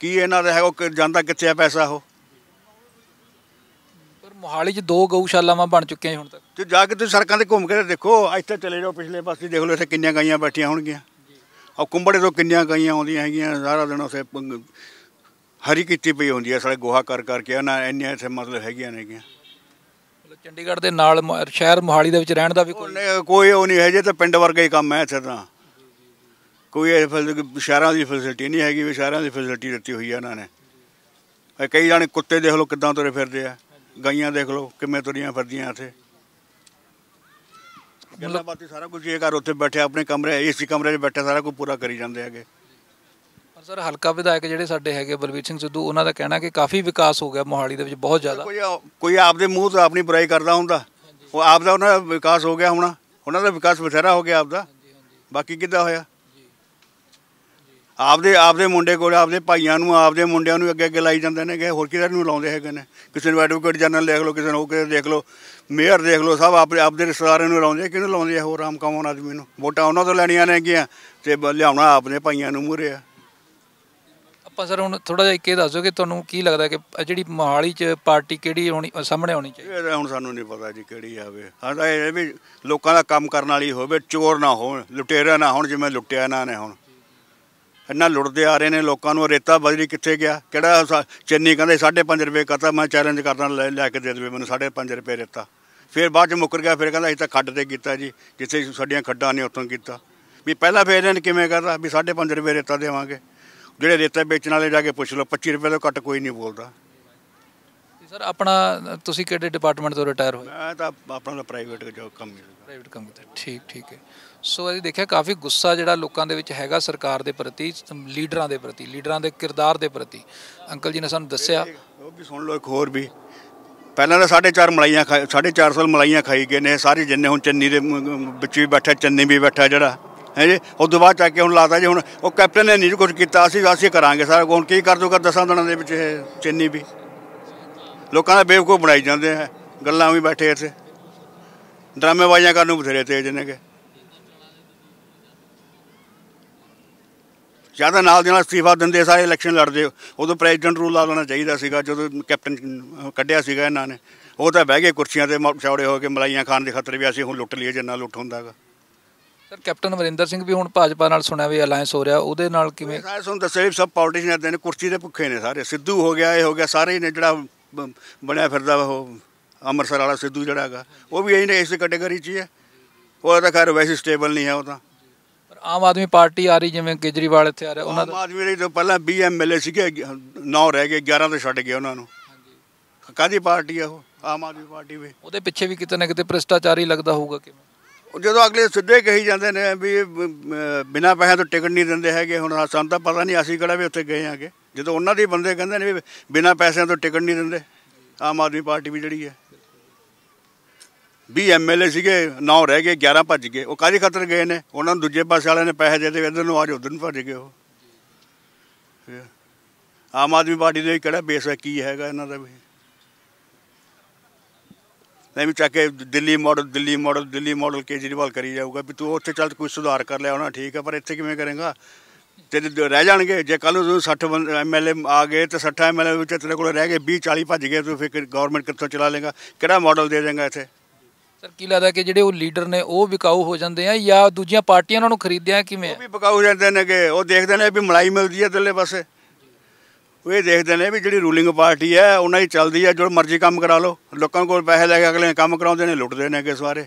ਕੀ ਇਹਨਾਂ ਦਾ ਹੈ ਉਹ ਜਾਂਦਾ ਕਿੱਥੇ ਆ ਪੈਸਾ ਉਹ ਪਰ ਮੋਹਾਲੀ 'ਚ ਦੋ ਗਊਸ਼ਾਲਾਵਾਂ ਬਣ ਚੁੱਕੀਆਂ ਹੁਣ ਤੱਕ ਤੇ ਜਾ ਕੇ ਤੁਸੀਂ ਸੜਕਾਂ ਤੇ ਘੁੰਮ ਕੇ ਦੇਖੋ ਇੱਥੇ ਚਲੇ ਜਾਓ ਪਿਛਲੇ ਪਾਸੇ ਦੇਖ ਲਓ ਇੱਥੇ ਕਿੰਨੀਆਂ ਗਾਈਆਂ ਬੈਠੀਆਂ ਹੋਣਗੀਆਂ ਔਰ ਕੁੰਬੜੇ ਤੋਂ ਕਿੰਨੀਆਂ ਗਾਈਆਂ ਆਉਂਦੀਆਂ ਹੈਗੀਆਂ ਸਾਰਾ ਦਿਨ ਉਸੇ ਹਰੀ ਕੀਤੀ ਪਈ ਹੁੰਦੀ ਹੈ ਸਾਰੇ ਗੋਹਾ ਕਰ ਕਰਕੇ ਨਾ ਇੰਨੇ ਇੱਥੇ ਮਤਲਬ ਹੈਗੀਆਂ ਨੇਗੀਆਂ ਚੰਡੀਗੜ੍ਹ ਦੇ ਨਾਲ
ਸ਼ਹਿਰ ਮੋਹਾਲੀ ਦੇ ਵਿੱਚ ਰਹਿਣ ਦਾ ਵੀ
ਕੋਈ ਕੋਈ ਉਹ ਨਹੀਂ ਹੈ ਜੇ ਤਾਂ ਪਿੰਡ ਵਰਗਾ ਹੀ ਕੰਮ ਹੈ ਇੱਥੇ ਤਾਂ ਕੋਈ ਇਹ ਫੈਸਿਲ- ਸ਼ਹਿਰਾਂ ਦੀ ਫੈਸਿਲਿਟੀ ਨਹੀਂ ਹੈਗੀ ਵੀ ਸ਼ਹਿਰਾਂ ਦੀ ਫੈਸਿਲਿਟੀ ਦਿੱਤੀ ਹੋਈ ਹੈ ਇਹਨਾਂ ਨੇ ਇਹ ਕਈ ਜਾਣੇ ਕੁੱਤੇ ਦੇਖ ਲਓ ਕਿੱਦਾਂ ਤੁਰੇ ਫਿਰਦੇ ਆ ਗਾਈਆਂ ਦੇਖ ਲਓ ਕਿਵੇਂ ਤੁਰੀਆਂ ਫਿਰਦੀਆਂ ਇੱਥੇ ਗੱਲਾਂ ਬਾਤੀ ਸਾਰਾ ਕੁਝ ਇਹ ਘਰ ਉੱਥੇ ਬੈਠੇ ਆਪਣੇ ਕਮਰੇ ਏਸੀ ਕਮਰੇ 'ਚ ਬੈਠੇ ਸਾਰਾ ਕੁਝ ਪੂਰਾ ਕਰੀ ਜਾਂਦੇ ਹੈਗੇ
ਸਰ ਹਲਕਾ ਵਿਧਾਇਕ ਜਿਹੜੇ ਸਾਡੇ ਹੈਗੇ ਬਲਵੀਰ ਸਿੰਘ ਸਿੱਧੂ ਉਹਨਾਂ ਦਾ ਕਹਿਣਾ ਕਿ ਕਾਫੀ ਵਿਕਾਸ ਹੋ
ਗਿਆ ਮੋਹਾਲੀ ਦੇ ਵਿੱਚ ਬਹੁਤ ਜ਼ਿਆਦਾ ਕੋਈ ਆਪ ਆਪਦੇ ਮੂੰਹ ਤੋਂ ਆਪਣੀ ਬੁਰਾਈ ਕਰਦਾ ਹੁੰਦਾ ਉਹ ਆਪ ਦਾ ਉਹਨਾਂ ਦਾ ਵਿਕਾਸ ਹੋ ਗਿਆ ਹੁਣ ਉਹਨਾਂ ਦਾ ਵਿਕਾਸ ਬਥੇਰਾ ਹੋ ਗਿਆ ਆਪ ਦਾ ਬਾਕੀ ਕਿੱਦਾਂ ਹੋਇਆ ਆਪਦੇ ਆਪਦੇ ਮੁੰਡੇ ਕੋਲ ਆਪਦੇ ਭਾਈਆਂ ਨੂੰ ਆਪਦੇ ਮੁੰਡਿਆਂ ਨੂੰ ਅੱਗੇ ਅੱਗੇ ਲਾਈ ਜਾਂਦੇ ਨੇ ਕਿ ਹੋਰ ਕਿਹਦੇ ਨੂੰ ਲਾਉਂਦੇ ਹੈਗੇ ਨੇ ਕਿਸੇ ਨੂੰ ਐਡਵੋਕੇਟ ਜਨਰਲ ਦੇਖ ਲਓ ਕਿਸੇ ਨੂੰ ਕਿਹਦੇ ਦੇਖ ਲਓ ਮੇਅਰ ਦੇਖ ਲਓ ਸਭ ਆਪਦੇ ਆਪਦੇ ਰਿਸ਼ਤੇਦਾਰਾਂ ਨੂੰ ਲਾਉਂਦੇ ਕਿਹਨੂੰ ਲਾਉਂਦੇ ਆ ਹੋਰ ਆਮ ਕਾਮਨ ਆਦਮੀ ਨੂੰ ਵੋਟਾਂ ਉਹਨਾਂ ਤੋਂ ਲੈਣੀਆਂ ਨੇ ਗਿਆ ਤੇ ਲਿਆਉਣਾ ਆਪਨੇ ਭਾਈਆਂ ਨੂੰ ਮੂਰੇ ਆ
ਆਪਾਂ ਸਰ ਹੁਣ ਥੋੜਾ ਜਿਹਾ ਇੱਕ ਇਹ ਦੱਸੋ ਕਿ ਤੁਹਾਨੂੰ ਕੀ ਲੱਗਦਾ ਕਿ ਜਿਹੜੀ ਮਹਾਲੀ 'ਚ ਪਾਰਟੀ ਕਿਹੜੀ ਹੋਣੀ ਸਾਹਮਣੇ ਆਉਣੀ
ਚਾਹੀਦੀ ਇਹ ਹੁਣ ਸਾਨੂੰ ਨਹੀਂ ਪਤਾ ਜੀ ਕਿਹੜੀ ਆਵੇ ਹਾਂ ਤਾਂ ਇਹ ਵੀ ਲੋਕਾਂ ਦਾ ਕੰਮ ਕਰਨ ਵਾਲੀ ਹੋਵੇ ਚੋਰ ਨਾ ਹੋਣ ਲੁਟੇਰਾ ਨਾ ਹੋਣ ਜਿਵੇਂ ਲੁੱਟਿਆ ਨਾ ਨੇ ਹੁਣ ਇੰਨਾ ਲੁੱਟਦੇ ਆ ਰਹੇ ਨੇ ਲੋਕਾਂ ਨੂੰ ਰੇਤਾ ਬਜਰੀ ਕਿੱਥੇ ਗਿਆ ਕਿਹੜਾ ਚੰਨੀ ਕਹਿੰਦੇ 5.5 ਰੁਪਏ ਕਰਤਾ ਮੈਂ ਚੈਲੰਜ ਕਰਦਾ ਲੈ ਕੇ ਦੇ ਦੇਵੇ ਮੈਨੂੰ 5.5 ਰੁਪਏ ਰੇਤਾ ਫਿਰ ਬਾਅਦ ਚ ਮੁੱਕਰ ਗਿਆ ਫਿਰ ਕਹਿੰਦਾ ਅਸੀਂ ਤਾਂ ਖੱਡ ਤੇ ਕੀਤਾ ਜੀ ਜਿੱਥੇ ਸਾਡੀਆਂ ਖੱਡਾਂ ਨੇ ਉੱਥੋਂ ਕੀਤਾ ਵੀ ਪਹਿਲਾਂ ਫੇਰ ਇਹਨਾਂ ਨੇ ਕਿਵੇਂ ਕਰਦਾ ਵੀ 5.5 ਰੁਪਏ ਰੇਤਾ ਦੇਵਾਂਗੇ ਜਿਹੜੇ ਰੇਤਾ ਵੇਚਣ ਵਾਲੇ ਜਾ ਕੇ ਪੁੱਛ ਲਓ 25 ਰੁਪਏ ਤੋਂ ਘੱਟ ਕੋਈ ਨਹੀਂ ਬੋਲਦਾ
ਸਰ ਆਪਣਾ ਤੁਸੀਂ ਕਿਹੜੇ ਡਿਪਾਰਟਮੈਂਟ ਤੋਂ ਰਿਟਾਇਰ ਹੋਏ ਮੈਂ ਤਾਂ ਆਪਣਾ ਦਾ ਪ੍ਰਾਈਵੇਟ ਜੋ ਕੰਮ ਪ੍ਰਾਈਵੇਟ ਕੰਮ ਤੇ ਠੀਕ ਠੀਕ ਹੈ ਸੋ ਅਸੀਂ ਦੇਖਿਆ ਕਾਫੀ ਗੁੱਸਾ ਜਿਹੜਾ ਲੋਕਾਂ ਦੇ ਵਿੱਚ ਹੈਗਾ ਸਰਕਾਰ ਦੇ ਪ੍ਰਤੀ ਲੀਡਰਾਂ ਦੇ ਪ੍ਰਤੀ ਲੀਡਰਾਂ ਦੇ ਕਿਰਦਾਰ ਦੇ ਪ੍ਰਤੀ ਅੰਕਲ ਜੀ ਨੇ ਸਾਨੂੰ ਦੱਸਿਆ
ਉਹ ਵੀ ਸੁਣ ਲਓ ਇੱਕ ਹੋਰ ਵੀ ਪਹਿਲਾਂ ਤਾਂ 4.5 ਮਲਾਈਆਂ 4.5 ਸਾਲ ਮਲਾਈਆਂ ਖਾਈ ਗਏ ਨੇ ਸਾਰੇ ਜਿੰਨੇ ਹੁਣ ਚੰਨੀ ਦੇ ਵਿੱਚ ਵੀ ਬੈਠਾ ਚੰਨੀ ਵੀ ਬੈਠਾ ਜਿਹੜਾ ਹੈ ਜੀ ਉਹ ਤੋਂ ਬਾਅਦ ਚੱਕ ਕੇ ਹੁਣ ਲਾਤਾ ਜੀ ਹੁਣ ਉਹ ਕੈਪਟਨ ਨੇ ਨਹੀਂ ਕੁਝ ਕੀਤਾ ਅਸੀਂ ਅਸੀਂ ਕਰਾਂਗੇ ਸਾਰਾ ਹੁਣ ਕੀ ਕਰ ਦੋਗਾ ਦਸਾਂ ਦਿਨਾਂ ਦੇ ਵਿੱਚ ਇਹ ਚੇਨੀ ਵੀ ਲੋਕਾਂ ਦਾ ਬੇਵਕੂਫ ਬਣਾਈ ਜਾਂਦੇ ਆ ਗੱਲਾਂ ਵੀ ਬੈਠੇ ਇੱਥੇ ਵਾਜਾਂ ਕਰਨ ਨੂੰ ਬਥੇਰੇ ਤੇਜ ਨੇ ਕਿ ਜਿਆਦਾ ਨਾਲ ਦੇ ਨਾਲ ਅਸਤੀਫਾ ਦਿੰਦੇ ਸਾਰੇ ਇਲੈਕਸ਼ਨ ਲੜਦੇ ਉਦੋਂ ਪ੍ਰੈਜ਼ੀਡੈਂਟ ਰੂਲ ਲਾ ਲੈਣਾ ਚਾਹੀਦਾ ਸੀਗਾ ਜਦੋਂ ਕੈਪਟਨ ਕੱਢਿਆ ਸੀਗਾ ਇਹਨਾਂ ਨੇ ਉਹ ਤਾਂ ਬਹਿ ਗਏ ਕੁਰਸੀਆਂ ਤੇ ਛੌੜੇ ਹੋ ਕੇ ਮਲਾਈਆਂ ਖਾਣ ਦੇ ਖਤਰੇ ਵੀ ਅਸੀਂ ਹੁਣ ਲੁੱਟ ਲਈਏ ਜਿੰਨਾ ਲੁੱਟ ਹੁੰਦਾਗਾ
ਸਰ ਕੈਪਟਨ ਵਰਿੰਦਰ ਸਿੰਘ ਵੀ ਹੁਣ ਭਾਜਪਾ ਨਾਲ ਸੁਣਿਆ ਵੀ ਅਲਾਈਅੰਸ ਹੋ ਰਿਹਾ ਉਹਦੇ
ਨਾਲ ਕਿਵੇਂ ਸਾਰੇ ਤੁਹਾਨੂੰ ਦੱਸੇ ਸਭ ਪੋਲੀਟਿਸ਼ੀਅਨ ਦੇ ਨੇ ਕੁਰਸੀ ਦੇ ਭੁੱਖੇ ਨੇ ਸਾਰੇ ਸਿੱਧੂ ਹੋ ਗਿਆ ਇਹ ਹੋ ਗਿਆ ਸਾਰੇ ਨੇ ਜਿਹੜਾ ਬਣਿਆ ਫਿਰਦਾ ਉਹ ਅੰਮ੍ਰਿਤਸਰ ਵਾਲਾ ਸਿੱਧੂ ਜਿਹੜਾ ਹੈਗਾ ਉਹ ਵੀ ਇਹਨੇ ਇਸ ਕੈਟਾਗਰੀ 'ਚ ਹੀ ਹੈ ਉਹ ਤਾਂ ਖੈਰ ਵੈਸੇ ਸਟੇਬਲ ਨਹੀਂ ਹੈ ਉਹ ਤਾਂ ਪਰ ਆਮ ਆਦਮੀ ਪਾਰਟੀ ਆ ਰਹੀ ਜਿਵੇਂ ਕੇਜਰੀਵਾਲ ਇੱਥੇ ਆ ਰਿਹਾ ਉਹਨਾਂ ਦਾ ਆਮ ਆਦਮੀ ਲਈ ਤਾਂ ਪਹਿਲਾਂ ਬੀਐਮਐਲਏ ਸੀਗੇ 9 ਰਹਿ ਗਏ 11 ਤੋਂ ਛੱਡ ਗਏ ਉਹਨਾਂ ਨੂੰ ਕਾਦੀ ਪਾਰਟੀ ਆ ਉਹ ਆਮ ਆਦਮੀ ਪਾਰਟੀ ਵੀ ਉਹਦੇ ਪਿੱਛੇ ਵੀ ਕਿਤੇ ਨਾ ਕਿਤੇ ਭ੍ਰਿਸ਼ਟਾਚਾਰੀ ਲੱਗਦਾ ਹੋਊਗਾ ਕਿਵੇਂ ਜਦੋਂ ਅਗਲੇ ਸਿੱਧੇ ਕਹੀ ਜਾਂਦੇ ਨੇ ਵੀ ਬਿਨਾ ਪੈਸਿਆਂ ਤੋਂ ਟਿਕਟ ਨਹੀਂ ਦਿੰਦੇ ਹੈਗੇ ਹੁਣ ਸਾਨੂੰ ਤਾਂ ਪਤਾ ਨਹੀਂ ਅਸੀਂ ਕਿਹੜਾ ਵੀ ਉੱਥੇ ਗਏ ਆਗੇ ਜਦੋਂ ਉਹਨਾਂ ਦੇ ਬੰਦੇ ਕਹਿੰਦੇ ਨੇ ਵੀ ਬਿਨਾ ਪੈਸਿਆਂ ਤੋਂ ਟਿਕਟ ਨਹੀਂ ਦਿੰਦੇ ਆਮ ਆਦਮੀ ਪਾਰਟੀ ਵੀ ਜਿਹੜੀ ਹੈ 20 ਐਮਐਲਏ ਸੀਗੇ 9 ਰਹਿ ਗਏ 11 ਭੱਜ ਗਏ ਉਹ ਕਾਹਦੇ ਖਾਤਰ ਗਏ ਨੇ ਉਹਨਾਂ ਨੂੰ ਦੂਜੇ ਪਾਸੇ ਵਾਲਿਆਂ ਨੇ ਪੈਸੇ ਦੇ ਦੇ ਇਧਰ ਨੂੰ ਆਜ ਉਧਰ ਨੂੰ ਭੱਜ ਗਏ ਉਹ ਆਮ ਆਦਮੀ ਪਾਰਟੀ ਦੇ ਕਿਹੜਾ ਬੇਸ ਹੈ ਕੀ ਹੈਗਾ ਇਹਨਾਂ ਦਾ ਵੀ ਐਵੇਂ ਵੀ ਚੱਕੇ Delhi model Delhi model Delhi model Kejriwal ਕਰੀ ਜਾਊਗਾ ਵੀ ਤੂੰ ਉੱਥੇ ਚੱਲ ਕੋਈ ਸੁਧਾਰ ਕਰ ਲਿਆ ਹੋਣਾ ਠੀਕ ਹੈ ਪਰ ਇੱਥੇ ਕਿਵੇਂ ਕਰੇਗਾ ਤੇ ਰਹਿ ਜਾਣਗੇ ਜੇ ਕੱਲ ਨੂੰ 60 ਐਮਐਲਏ ਆ ਗਏ ਤੇ 60 ਐਮਐਲਏ ਵਿੱਚ ਤੇਰੇ ਕੋਲ ਰਹਿ ਗਏ 20 40 ਭੱਜ ਗਏ ਤੂੰ ਫਿਰ ਗਵਰਨਮੈਂਟ ਕਿੱਥੋਂ ਚਲਾ ਲੇਗਾ ਕਿਹੜਾ ਮਾਡਲ ਦੇ ਦੇਗਾ ਇੱਥੇ
ਸਰ ਕੀ ਲੱਗਦਾ ਕਿ ਜਿਹੜੇ ਉਹ ਲੀਡਰ ਨੇ ਉਹ ਵਿਕਾਊ ਹੋ ਜਾਂਦੇ ਆ ਜਾਂ ਦੂਜੀਆਂ ਪਾਰਟੀਆਂ ਉਹਨਾਂ ਨੂੰ ਖਰੀਦਦੇ ਆ ਕਿਵੇਂ ਉਹ ਵੀ
ਵਿਕਾਊ ਜਾਂਦੇ ਨੇ ਕਿ ਉਹ ਦੇਖਦੇ ਨੇ ਵੀ ਮਲਾਈ ਮਿਲਦੀ ਹੈ ਥੱਲੇ ਪਾਸੇ ਉਹ ਇਹ ਦੇਖਦੇ ਨੇ ਵੀ ਜਿਹੜੀ ਰੂਲਿੰਗ ਪਾਰਟੀ ਹੈ ਉਹਨਾਂ ਹੀ ਚੱਲਦੀ ਹੈ ਜੋ ਮਰਜ਼ੀ ਕੰਮ ਕਰਾ ਲਓ ਲੋਕਾਂ ਕੋਲ ਪੈਸੇ ਲੈ ਕੇ ਅਗਲੇ ਕੰਮ ਕਰਾਉਂਦੇ ਨੇ ਲੁੱਟਦੇ ਨੇ ਅਗੇ ਸਾਰੇ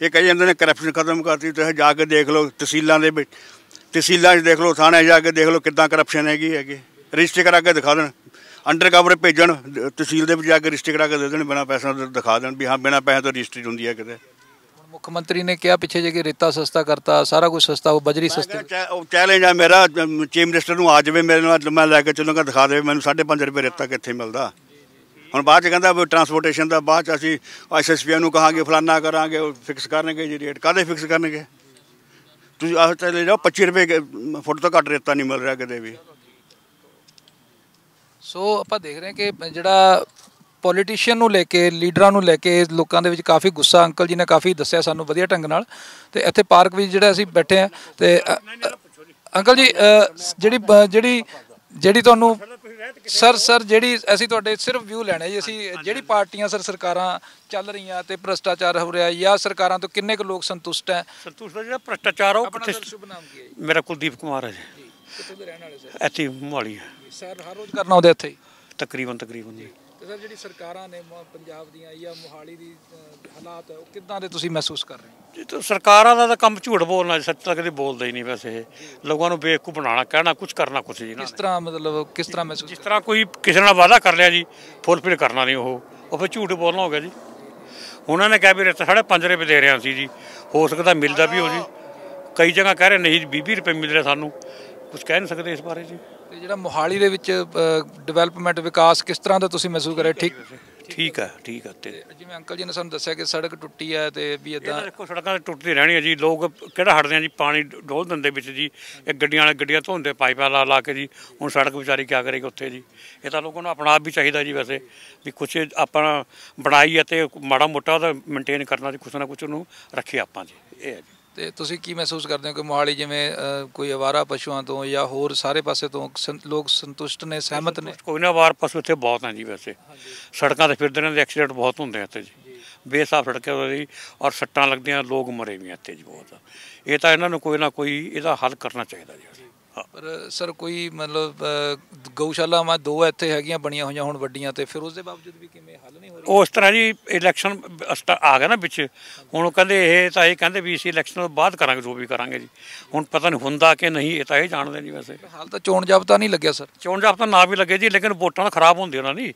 ਇਹ ਕਹੀ ਜਾਂਦੇ ਨੇ ਕਰਪਸ਼ਨ ਖਤਮ ਕਰਤੀ ਤੇ ਜਾ ਕੇ ਦੇਖ ਲਓ ਤਹਿਸੀਲਾਂ ਦੇ ਵਿੱਚ ਤਹਿਸੀਲਾਂ 'ਚ ਦੇਖ ਲਓ ਥਾਣੇ ਜਾ ਕੇ ਦੇਖ ਲਓ ਕਿੱਦਾਂ ਕਰਪਸ਼ਨ ਹੈਗੀ ਹੈਗੀ ਰਜਿਸਟਰ ਕਰਾ ਕੇ ਦਿਖਾ ਦੇਣ ਅੰਡਰ ਕਵਰ ਭੇਜਣ ਤਹਿਸੀਲ ਦੇ ਵਿੱਚ ਜਾ ਕੇ ਰਜਿਸਟਰ ਕਰਾ ਕੇ ਦੇ ਦੇਣ ਬਿਨਾ ਪੈਸਾ ਦਿਖਾ ਦੇਣ ਵੀ ਹਾਂ ਬਿਨਾ ਪੈਸੇ ਤੋਂ ਰਜਿਸਟਰੀ ਹੁੰਦੀ ਹੈ ਕਿਤੇ
ਮੁੱਖ ਮੰਤਰੀ ਨੇ ਕਿਹਾ ਪਿੱਛੇ ਜੇ ਕਿ ਰੇਤਾ ਸਸਤਾ ਕਰਤਾ ਸਾਰਾ ਕੁਝ ਸਸਤਾ ਉਹ ਬਜਰੀ ਸਸਤੀ
ਉਹ ਚੈਲੰਜ ਆ ਮੇਰਾ ਚੀਫ ਮਿਨਿਸਟਰ ਨੂੰ ਆ ਜਾਵੇ ਮੇਰੇ ਨਾਲ ਮੈਂ ਲੈ ਕੇ ਚੱਲੂਗਾ ਦਿਖਾ ਦੇਵੇ ਮੈਨੂੰ 5.5 ਰੁਪਏ ਰੇਤਾ ਕਿੱਥੇ ਮਿਲਦਾ ਹੁਣ ਬਾਅਦ ਚ ਕਹਿੰਦਾ ਟਰਾਂਸਪੋਰਟੇਸ਼ਨ ਦਾ ਬਾਅਦ ਚ ਅਸੀਂ ਐਸਐਸਪੀ ਨੂੰ ਕਹਾਂਗੇ ਫਲਾਨਾ ਕਰਾਂਗੇ ਫਿਕਸ ਕਰਨਗੇ ਜੀ ਰੇਟ ਕਾਦੇ ਫਿਕਸ ਕਰਨਗੇ ਤੁਸੀਂ ਆਹ ਲੈ ਜਾਓ 25 ਰੁਪਏ ਫੁੱਟ ਤੋਂ ਘੱਟ ਰੇਤਾ ਨਹੀਂ ਮਿਲ ਰਿਹਾ ਕਿਤੇ ਵੀ
ਸੋ ਆਪਾਂ ਦੇਖ ਰਹੇ ਹਾਂ ਕਿ ਜਿਹੜਾ ਪੋਲੀਟੀਸ਼ੀਅਨ ਨੂੰ ਲੈ ਕੇ ਲੀਡਰਾਂ ਨੂੰ ਲੈ ਕੇ ਲੋਕਾਂ ਦੇ ਵਿੱਚ ਕਾਫੀ ਗੁੱਸਾ ਅੰਕਲ ਜੀ ਨੇ ਕਾਫੀ ਦੱਸਿਆ ਸਾਨੂੰ ਵਧੀਆ ਢੰਗ ਨਾਲ ਤੇ ਇੱਥੇ ਪਾਰਕ ਵਿੱਚ ਜਿਹੜਾ ਅਸੀਂ ਬੈਠੇ ਆ ਤੇ ਅੰਕਲ ਜੀ ਜਿਹੜੀ ਜਿਹੜੀ ਜਿਹੜੀ ਤੁਹਾਨੂੰ ਸਰ ਸਰ ਜਿਹੜੀ ਅਸੀਂ ਤੁਹਾਡੇ ਸਿਰਫ ਵਿਊ ਲੈਣਾ ਜੀ ਅਸੀਂ ਜਿਹੜੀ ਪਾਰਟੀਆਂ ਸਰ ਸਰਕਾਰਾਂ ਚੱਲ ਰਹੀਆਂ ਤੇ ਭ੍ਰਸ਼ਟਾਚਾਰ ਹੋ ਰਿਹਾ ਜਾਂ ਸਰਕਾਰਾਂ ਤੋਂ ਕਿੰਨੇ ਕੁ ਲੋਕ ਸੰਤੁਸ਼ਟ ਹੈ ਸੰਤੁਸ਼ਟ ਜਿਹੜਾ ਭ੍ਰਸ਼ਟਾਚਾਰ ਉਹ ਕਿੱਥੇ
ਮੇਰਾ ਕੁਲਦੀਪ ਕੁਮਾਰ ਹੈ ਜੀ ਕਿੱਥੋਂ ਦੇ ਰਹਿਣ ਵਾਲੇ ਸਰ ਇੱਥੇ ਮੋਹਾਲੀ ਹੈ
ਸਰ ਹਰ ਰੋਜ਼ ਕਰਨਾ ਉਹਦੇ
ਇੱਥੇ ਤਕਰੀਬਨ ਤਕਰੀਬਨ ਜੀ
ਤੇ ਸਰ ਜਿਹੜੀ ਸਰਕਾਰਾਂ ਨੇ ਪੰਜਾਬ ਦੀਆਂ ਜਾਂ ਮੁਹਾਲੀ ਦੀ ਹਾਲਾਤ ਉਹ
ਕਿਦਾਂ ਦੇ ਤੁਸੀਂ ਮਹਿਸੂਸ ਕਰ ਰਹੇ ਹੋ ਜੀ ਤਾਂ ਸਰਕਾਰਾਂ ਦਾ ਤਾਂ ਕੰਮ ਝੂਠ ਬੋਲਣਾ ਸੱਚ ਤਾਂ ਕਦੇ ਬੋਲਦੇ ਹੀ ਨਹੀਂ ਵੈਸੇ ਲੋਕਾਂ ਨੂੰ ਬੇਕੂ ਬਣਾਉਣਾ ਕਹਿਣਾ ਕੁਝ ਕਰਨਾ ਕੁਝ ਜੀ ਇਸ
ਤਰ੍ਹਾਂ ਮਤਲਬ ਕਿਸ ਤਰ੍ਹਾਂ ਮਹਿਸੂਸ ਜਿਸ
ਤਰ੍ਹਾਂ ਕੋਈ ਕਿਸੇ ਨਾਲ ਵਾਅਦਾ ਕਰ ਲਿਆ ਜੀ ਫੁੱਲਫਿਲ ਕਰਨਾ ਨਹੀਂ ਉਹ ਉਹ ਫਿਰ ਝੂਠ ਬੋਲਣਾ ਹੋ ਗਿਆ ਜੀ ਉਹਨਾਂ ਨੇ ਕਿਹਾ ਵੀ ਰੇਟ 5 ਰੁਪਏ ਦੇ ਰਿਆਂ ਸੀ ਜੀ ਹੋ ਸਕਦਾ ਮਿਲਦਾ ਵੀ ਹੋ ਜੀ ਕਈ ਜਗ੍ਹਾ ਕਹਿ ਰਹੇ ਨਹੀਂ 20 ਰੁਪਏ ਮਿਲ ਰਿਹਾ ਸਾਨੂੰ
ਕੁਝ ਕਹਿ ਨਹੀਂ ਸਕਦੇ ਇਸ ਬਾਰੇ ਜੀ ਤੇ ਜਿਹੜਾ ਮੋਹਾਲੀ ਦੇ ਵਿੱਚ ਡਿਵੈਲਪਮੈਂਟ ਵਿਕਾਸ ਕਿਸ ਤਰ੍ਹਾਂ ਦਾ ਤੁਸੀਂ ਮਹਿਸੂਸ ਕਰਿਆ ਠੀਕ ਠੀਕ ਹੈ ਠੀਕ ਹੈ ਤੇ ਜਿਵੇਂ ਅੰਕਲ ਜੀ ਨੇ ਸਾਨੂੰ ਦੱਸਿਆ ਕਿ ਸੜਕ ਟੁੱਟੀ ਹੈ ਤੇ ਵੀ
ਇਦਾਂ ਦੇਖੋ ਸੜਕਾਂ ਟੁੱਟਦੀ ਰਹਿਣੀ ਹੈ ਜੀ ਲੋਕ ਕਿਹੜਾ ਹਟਦੇ ਆ ਜੀ ਪਾਣੀ ਡੋਲ ਦਿੰਦੇ ਵਿੱਚ ਜੀ ਇਹ ਗੱਡੀਆਂ ਵਾਲੇ ਗੱਡੀਆਂ ਧੋਂਦੇ ਪਾਈਪਾਂ ਲਾ ਲਾ ਕੇ ਜੀ ਹੁਣ ਸੜਕ ਵਿਚਾਰੀ ਕੀ ਕਰੇਗੀ ਉੱਥੇ ਜੀ ਇਹ ਤਾਂ ਲੋਕਾਂ ਨੂੰ ਆਪਣਾ ਆਪ ਵੀ ਚਾਹੀਦਾ ਜੀ ਵੈਸੇ ਵੀ ਕੁਛ ਆਪਾਂ ਬਣਾਈ ਅਤੇ ਮਾੜਾ ਮੋਟਾ ਦਾ ਮੇਨਟੇਨ ਕਰਨਾ ਜੀ ਕੁਛ ਨਾ ਕੁਛ ਉਹਨੂੰ ਰੱਖੇ ਆਪਾਂ ਜੀ ਇਹ ਹੈ
ਜੀ ਤੇ ਤੁਸੀਂ ਕੀ ਮਹਿਸੂਸ ਕਰਦੇ ਹੋ ਕਿ ਮੋਹਾਲੀ ਜਿਵੇਂ ਕੋਈ ਆਵਾਰਾ ਪਸ਼ੂਆਂ ਤੋਂ ਜਾਂ ਹੋਰ ਸਾਰੇ ਪਾਸੇ ਤੋਂ ਲੋਕ ਸੰਤੁਸ਼ਟ ਨੇ ਸਹਿਮਤ ਨੇ
ਕੋਈ ਨਾ ਆਵਾਰ ਪਸ਼ੂ ਇੱਥੇ ਬਹੁਤ ਹਨ ਜੀ ਵੈਸੇ ਸੜਕਾਂ ਤੇ ਫਿਰਦੇ ਨੇ ਐਕਸੀਡੈਂਟ ਬਹੁਤ ਹੁੰਦੇ ਆ ਇੱਥੇ ਜੀ ਬੇਸਾਫ ਸੜਕਾਂ ਹੋਈ ਔਰ ਸੱਟਾਂ ਲੱਗਦੀਆਂ ਲੋਕ ਮਰੇ ਵੀ ਇੱਥੇ ਜੀ ਬਹੁਤ ਇਹ ਤਾਂ ਇਹਨਾਂ ਨੂੰ ਕੋਈ ਨਾ ਕੋਈ ਇਹਦਾ ਹੱਲ ਕਰਨਾ ਚਾਹੀਦਾ ਜੀ
ਪਰ ਸਰ ਕੋਈ ਮਤਲਬ ਗਊਸ਼ਾਲਾ ਗਊਸ਼ਾਲਾਵਾਂ ਦੋ ਇੱਥੇ ਹੈਗੀਆਂ ਬਣੀਆਂ ਹੋਈਆਂ ਹੁਣ ਵੱਡੀਆਂ ਤੇ ਫਿਰ ਉਸ ਦੇ ਬਾਵਜੂਦ ਵੀ ਕਿਵੇਂ
ਹੱਲ ਨਹੀਂ ਹੋ ਰਿਹਾ ਉਸ ਤਰ੍ਹਾਂ ਜੀ ਇਲੈਕਸ਼ਨ ਆ ਗਿਆ ਨਾ ਵਿੱਚ ਹੁਣ ਕਹਿੰਦੇ ਇਹ ਤਾਂ ਇਹ ਕਹਿੰਦੇ ਵੀ ਅਸੀਂ ਇਲੈਕਸ਼ਨ ਤੋਂ ਬਾਅਦ ਕਰਾਂਗੇ ਜੋ ਵੀ ਕਰਾਂਗੇ ਜੀ ਹੁਣ ਪਤਾ ਨਹੀਂ ਹੁੰਦਾ ਕਿ ਨਹੀਂ ਇਹ ਤਾਂ ਇਹ ਜਾਣਦੇ ਨਹੀਂ ਵੈਸੇ ਹਾਲ ਤਾਂ ਚੋਣ ਜਾਬਤਾ ਨਹੀਂ ਲੱਗਿਆ ਸਰ ਚੋਣ ਜਾਬਤਾ ਨਾ ਵੀ ਲੱਗੇ ਜੀ ਲੇਕਿਨ ਵੋਟਾਂ ਖਰਾਬ ਹੁੰਦੀਆਂ ਨਾ ਨਹੀਂ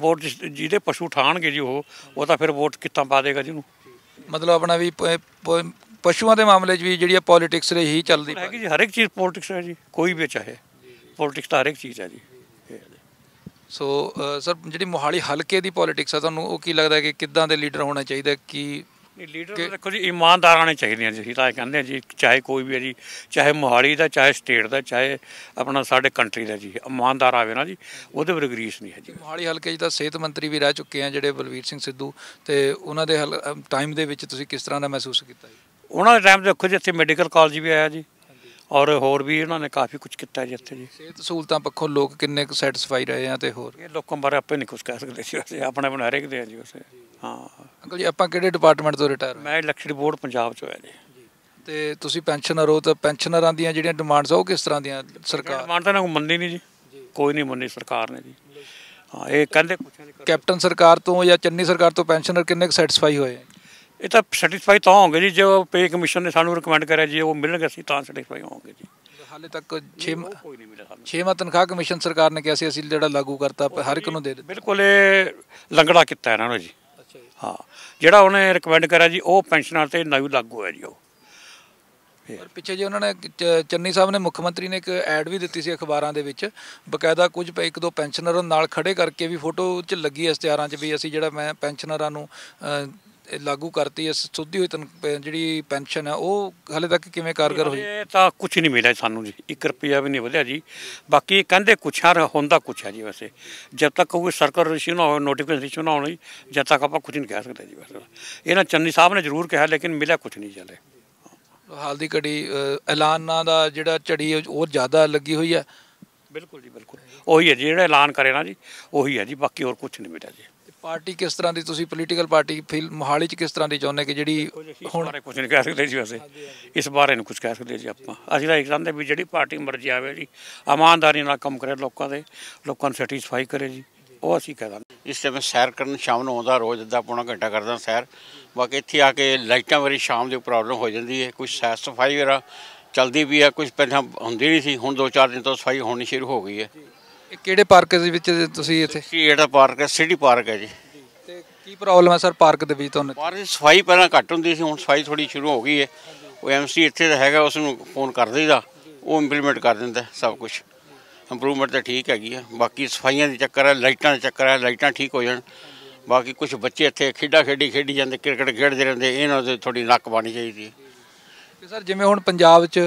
ਵੋਟ ਜਿਹਦੇ ਪਸ਼ੂ ਠਾਣਗੇ ਜੀ ਉਹ ਉਹ ਤਾਂ ਫਿਰ ਵੋਟ ਕਿੱਥਾਂ ਪਾ ਦੇਗਾ ਜੀ ਨੂੰ ਮਤਲਬ ਆਪਣਾ ਵੀ ਪਸ਼ੂਆਂ ਦੇ ਮਾਮਲੇ 'ਚ ਵੀ ਜਿਹੜੀ ਆ ਪੋਲਿਟਿਕਸ ਰਹੀ ਚੱਲਦੀ ਹੈ ਜੀ ਹਰ ਇੱਕ ਚੀਜ਼ ਪੋਲਿਟਿਕਸ ਹੈ ਜੀ ਕੋਈ
ਵੀ ਚਾਹੇ ਪੋਲਿਟਿਕਸ ਤਾਂ ਹਰ ਇੱਕ ਚੀਜ਼ ਹੈ ਜੀ ਸੋ ਸਰ ਜਿਹੜੀ ਮੋਹਾਲੀ
ਹਲਕੇ ਦੀ ਪੋਲਿਟਿਕਸ ਆ ਤੁਹਾਨੂੰ ਉਹ ਕੀ ਲੱਗਦਾ ਕਿ ਕਿੱਦਾਂ ਦੇ ਲੀਡਰ ਹੋਣਾ ਚਾਹੀਦਾ ਕਿ ਲੀਡਰ ਦੇਖੋ ਜੀ ਇਮਾਨਦਾਰ ਆਣੇ ਚਾਹੀਦੇ ਆ ਜੀ ਤਾਂ ਕਹਿੰਦੇ ਜੀ ਚਾਹੇ ਕੋਈ ਵੀ ਹੈ ਜੀ ਚਾਹੇ ਮੋਹਾਲੀ ਦਾ ਚਾਹੇ ਸਟੇਟ ਦਾ ਚਾਹੇ ਆਪਣਾ ਸਾਡੇ ਕੰਟਰੀ ਦਾ ਜੀ ਇਮਾਨਦਾਰ ਆਵੇ ਨਾ ਜੀ ਉਹਦੇ ਵਰ ਗਰੀਸ ਨਹੀਂ ਹੈ ਜੀ
ਮੋਹਾਲੀ ਹਲਕੇ ਜੀ ਦਾ ਸਿਹਤ ਮੰਤਰੀ ਵੀ ਰਹਿ ਚੁੱਕੇ ਆ ਜਿਹੜੇ ਬਲਵੀਰ ਸਿੰਘ ਸਿੱਧੂ ਤੇ ਉਹਨਾਂ ਦੇ ਟਾਈਮ ਦੇ ਵਿੱਚ ਤੁਸੀਂ ਕਿਸ ਤਰ੍ਹਾਂ ਦਾ ਮਹਿਸੂਸ ਕੀਤਾ ਜੀ
ਉਹਨਾਂ ਦੇ ਟਾਈਮ ਦੇਖੋ ਜੀ ਇੱਥੇ ਮੈਡੀਕਲ ਕਾਲਜ ਵੀ ਆਇਆ ਜੀ ਔਰ ਹੋਰ ਵੀ ਇਹਨਾਂ ਨੇ ਕਾਫੀ ਕੁਝ ਕੀਤਾ ਜੀ ਇੱਥੇ ਜੀ ਸਿਹਤ ਸਹੂਲਤਾਂ ਪੱਖੋਂ ਲੋਕ ਕਿੰਨੇ ਕੁ ਸੈਟੀਸਫਾਈ ਰਹੇ ਆ ਤੇ ਹੋਰ ਇਹ ਲੋਕਾਂ ਬਾਰੇ ਆਪੇ ਨਹੀਂ ਕੁਝ ਕਹਿ ਸਕਦੇ ਜੀ ਅਸੀਂ ਆਪਣੇ ਬਣਾ ਰਹੇ ਕਿਦੇ ਆ ਜੀ ਉਸੇ ਹਾਂ ਅੰਕਲ ਜੀ ਆਪਾਂ ਕਿਹੜੇ ਡਿਪਾਰਟਮੈਂਟ ਤੋਂ ਰਿਟਾਇਰ ਮੈਂ ਇਲੈਕਟ੍ਰਿਕ ਬੋਰਡ ਪੰਜਾਬ ਚੋਂ ਆ ਜੀ
ਤੇ ਤੁਸੀਂ ਪੈਨਸ਼ਨਰ ਹੋ ਤਾਂ ਪੈਨਸ਼ਨਰਾਂ ਦੀਆਂ ਜਿਹੜੀਆਂ ਡਿਮਾਂਡਸ ਆ ਉਹ ਕਿਸ ਤਰ੍ਹਾਂ ਦੀਆਂ
ਸਰਕਾਰ ਡਿਮਾਂਡ ਤਾਂ ਮੰਨਦੀ ਨਹੀਂ ਜੀ ਕੋਈ ਨਹੀਂ ਮੰਨੀ ਸਰਕਾਰ ਨੇ ਜੀ ਹਾਂ ਇਹ ਕਹਿੰਦੇ
ਕੈਪਟਨ ਸਰਕਾਰ ਤੋਂ ਜਾਂ ਚੰਨੀ ਸਰਕਾਰ ਤੋਂ ਪੈਨਸ਼ਨਰ ਕਿੰਨੇ ਕੁ ਸੈਟੀਸਫਾਈ ਹੋਏ ਇਹ ਤਾਂ ਸੈਟੀਸਫਾਈ ਤਾਂ ਹੋਵਾਂਗੇ ਜੀ ਜੋ ਪੇ ਕਮਿਸ਼ਨ ਨੇ ਸਾਨੂੰ ਰეკਮੈਂਡ ਕਰਿਆ ਜੀ ਉਹ ਮਿਲਣਗੇ ਅਸੀਂ ਤਾਂ ਸੈਟੀਸਫਾਈ ਹੋਵਾਂਗੇ ਜੀ ਹਾਲੇ ਤੱਕ 6 ਕੋਈ ਨਹੀਂ ਮਿਲਿਆ ਤਨਖਾਹ ਕਮਿਸ਼ਨ ਸਰਕਾਰ ਨੇ ਕਿਹਾ ਸੀ ਅਸੀਂ ਜਿਹੜਾ ਲਾਗੂ ਕਰਤਾ ਹਰ ਇੱਕ ਨੂੰ ਦੇ ਦਿੱਤਾ ਬਿਲਕੁਲ ਇਹ
ਲੰਗੜਾ ਕੀਤਾ ਇਹਨਾਂ ਨੇ ਜੀ ਅੱਛਾ ਜੀ ਹਾਂ ਜਿਹੜਾ ਉਹਨੇ ਰეკਮੈਂਡ ਕਰਿਆ ਜੀ ਉਹ ਪੈਨਸ਼ਨਰ ਤੇ ਨਵੀਂ ਲਾਗੂ ਹੈ ਜੀ ਉਹ ਪਰ
ਪਿੱਛੇ ਜੇ ਉਹਨਾਂ ਨੇ ਚੰਨੀ ਸਾਹਿਬ ਨੇ ਮੁੱਖ ਮੰਤਰੀ ਨੇ ਇੱਕ ਐਡ ਵੀ ਦਿੱਤੀ ਸੀ ਅਖਬਾਰਾਂ ਦੇ ਵਿੱਚ ਬਕਾਇਦਾ ਕੁਝ ਇੱਕ ਦੋ ਪੈਨਸ਼ਨਰਾਂ ਨਾਲ ਖੜੇ ਕਰਕੇ ਵੀ ਫੋਟੋ 'ਚ ਲੱਗੀ ਇਸ਼ਤਿਹਾਰਾਂ 'ਚ ਵੀ ਅਸੀਂ ਜਿਹੜਾ ਮੈਂ ਪੈਨਸ਼ਨਰਾਂ ਨੂੰ ਲਾਗੂ ਕਰਤੀ ਇਸ ਸੁਧੀ ਹੋਈ ਤਨ ਜਿਹੜੀ ਪੈਨਸ਼ਨ ਹੈ ਉਹ ਹਲੇ ਤੱਕ ਕਿਵੇਂ
ਕਾਰਗਰ ਹੋਈ ਇਹ ਤਾਂ ਕੁਝ ਨਹੀਂ ਮਿਲਿਆ ਸਾਨੂੰ ਜੀ 1 ਰੁਪਿਆ ਵੀ ਨਹੀਂ ਵਧਿਆ ਜੀ ਬਾਕੀ ਕਹਿੰਦੇ ਕੁਛ ਆ ਹੁੰਦਾ ਕੁਛ ਆ ਜੀ ਵੈਸੇ ਜਦ ਤੱਕ ਉਹ ਸਰਕਾਰ ਰਿਸ਼ੀ ਨਾ ਹੋਵੇ ਨੋਟੀਫਿਕੇਸ਼ਨ ਇਸ਼ੂ ਨਾ ਹੋਣੀ ਜਦ ਤੱਕ ਆਪਾਂ ਕੁਝ ਨਹੀਂ ਕਹਿ ਸਕਦੇ ਜੀ ਵੈਸੇ ਇਹਨਾਂ ਚੰਨੀ ਸਾਹਿਬ ਨੇ ਜ਼ਰੂਰ ਕਿਹਾ ਲੇਕਿਨ ਮਿਲਿਆ ਕੁਝ ਨਹੀਂ ਚਲੇ
ਹਾਲ ਦੀ ਘੜੀ
ਐਲਾਨਾਂ ਦਾ ਜਿਹੜਾ ਝੜੀ
ਉਹ ਜ਼ਿਆਦਾ ਲੱਗੀ ਹੋਈ ਹੈ
ਬਿਲਕੁਲ ਜੀ ਬਿਲਕੁਲ ਉਹੀ ਹੈ ਜਿਹੜਾ ਐਲਾਨ ਕਰੇ ਨਾ ਜੀ ਉਹੀ ਹੈ ਜੀ ਬਾਕੀ ਹੋਰ ਕੁਝ ਨਹੀਂ ਮਿਲਿਆ ਜੀ
ਪਾਰਟੀ ਕਿਸ ਤਰ੍ਹਾਂ ਦੀ ਤੁਸੀਂ ਪੋਲੀਟੀਕਲ ਪਾਰਟੀ ਫੀਲ ਮੋਹਾਲੀ ਚ ਕਿਸ ਤਰ੍ਹਾਂ ਦੀ ਚਾਹੁੰਦੇ ਕਿ ਜਿਹੜੀ ਹੁਣ
ਬਾਰੇ ਕੁਝ ਨਹੀਂ ਕਹਿ ਸਕਦੇ ਜੀ ਵੈਸੇ ਇਸ ਬਾਰੇ ਨੂੰ ਕੁਝ ਕਹਿ ਸਕਦੇ ਜੀ ਆਪਾਂ ਅਸੀਂ ਤਾਂ ਇਹ ਚਾਹੁੰਦੇ ਵੀ ਜਿਹੜੀ ਪਾਰਟੀ ਮਰਜ਼ੀ ਆਵੇ ਜੀ ਇਮਾਨਦਾਰੀ ਨਾਲ ਕੰਮ ਕਰੇ ਲੋਕਾਂ ਦੇ ਲੋਕਾਂ ਨੂੰ ਸੈਟੀਸਫਾਈ ਕਰੇ ਜੀ ਉਹ ਅਸੀਂ ਕਹਿ ਦਾਂਗੇ
ਇਸ ਟਾਈਮ ਸੈਰ ਕਰਨ ਸ਼ਾਮ ਨੂੰ ਆਉਂਦਾ ਰੋਜ਼ ਅੱਧਾ ਪੌਣਾ ਘੰਟਾ ਕਰਦਾ ਸੈਰ ਬਾਕੀ ਇੱਥੇ ਆ ਕੇ ਲਾਈਟਾਂ ਵਾਰੀ ਸ਼ਾਮ ਦੀ ਪ੍ਰੋਬਲਮ ਹੋ ਜਾਂਦੀ ਹੈ ਕੁਝ ਸੈਰ ਸਫਾਈ ਵਗੈਰਾ ਚਲਦੀ ਵੀ ਹੈ ਕੁਝ ਪਹਿਲਾਂ ਹੁੰਦੀ ਨਹੀਂ ਸੀ ਹੁਣ 2-4 ਦਿਨ ਤੋਂ ਸਫਾਈ ਹੋਣੀ ਸ਼ੁਰੂ ਹੋ ਗਈ ਹੈ
ਕਿਹੜੇ ਪਾਰਕ ਦੇ ਵਿੱਚ ਤੁਸੀਂ ਇੱਥੇ ਕਿਹੜਾ ਪਾਰਕ ਹੈ ਸਿਟੀ ਪਾਰਕ ਹੈ ਜੀ ਤੇ ਕੀ ਪ੍ਰੋਬਲਮ ਹੈ ਸਰ ਪਾਰਕ ਦੇ ਵਿੱਚ ਤੁਹਾਨੂੰ ਪਾਰਕ ਦੀ ਸਫਾਈ ਪਹਿਲਾਂ
ਘੱਟ ਹੁੰਦੀ ਸੀ ਹੁਣ ਸਫਾਈ ਥੋੜੀ ਸ਼ੁਰੂ ਹੋ ਗਈ ਹੈ ਉਹ ਐਮਸੀ ਇੱਥੇ ਦਾ ਹੈਗਾ ਉਸ ਨੂੰ ਫੋਨ ਕਰ ਦਈਦਾ ਉਹ ਇੰਪਲੀਮੈਂਟ ਕਰ ਦਿੰਦਾ ਸਭ ਕੁਝ ਇੰਪਰੂਵਮੈਂਟ ਤਾਂ ਠੀਕ ਹੈਗੀ ਆ ਬਾਕੀ ਸਫਾਈਆਂ ਦੇ ਚੱਕਰ ਹੈ ਲਾਈਟਾਂ ਦੇ ਚੱਕਰ ਹੈ ਲਾਈਟਾਂ ਠੀਕ ਹੋ ਜਾਣ ਬਾਕੀ ਕੁਝ ਬੱਚੇ ਇੱਥੇ ਖੇਡਾਂ ਖੇਡੀ ਖੇਡੀ ਜਾਂਦੇ ਕ੍ਰਿਕਟ ਖੇਡਦੇ ਰਹਿੰਦੇ ਇਹਨਾਂ ਦੇ ਥੋੜੀ ਨੱਕ ਬਣੀ ਚਾਹੀਦੀ ਹੈ
ਓਕੇ ਸਰ ਜਿਵੇਂ ਹੁਣ ਪੰਜਾਬ 'ਚ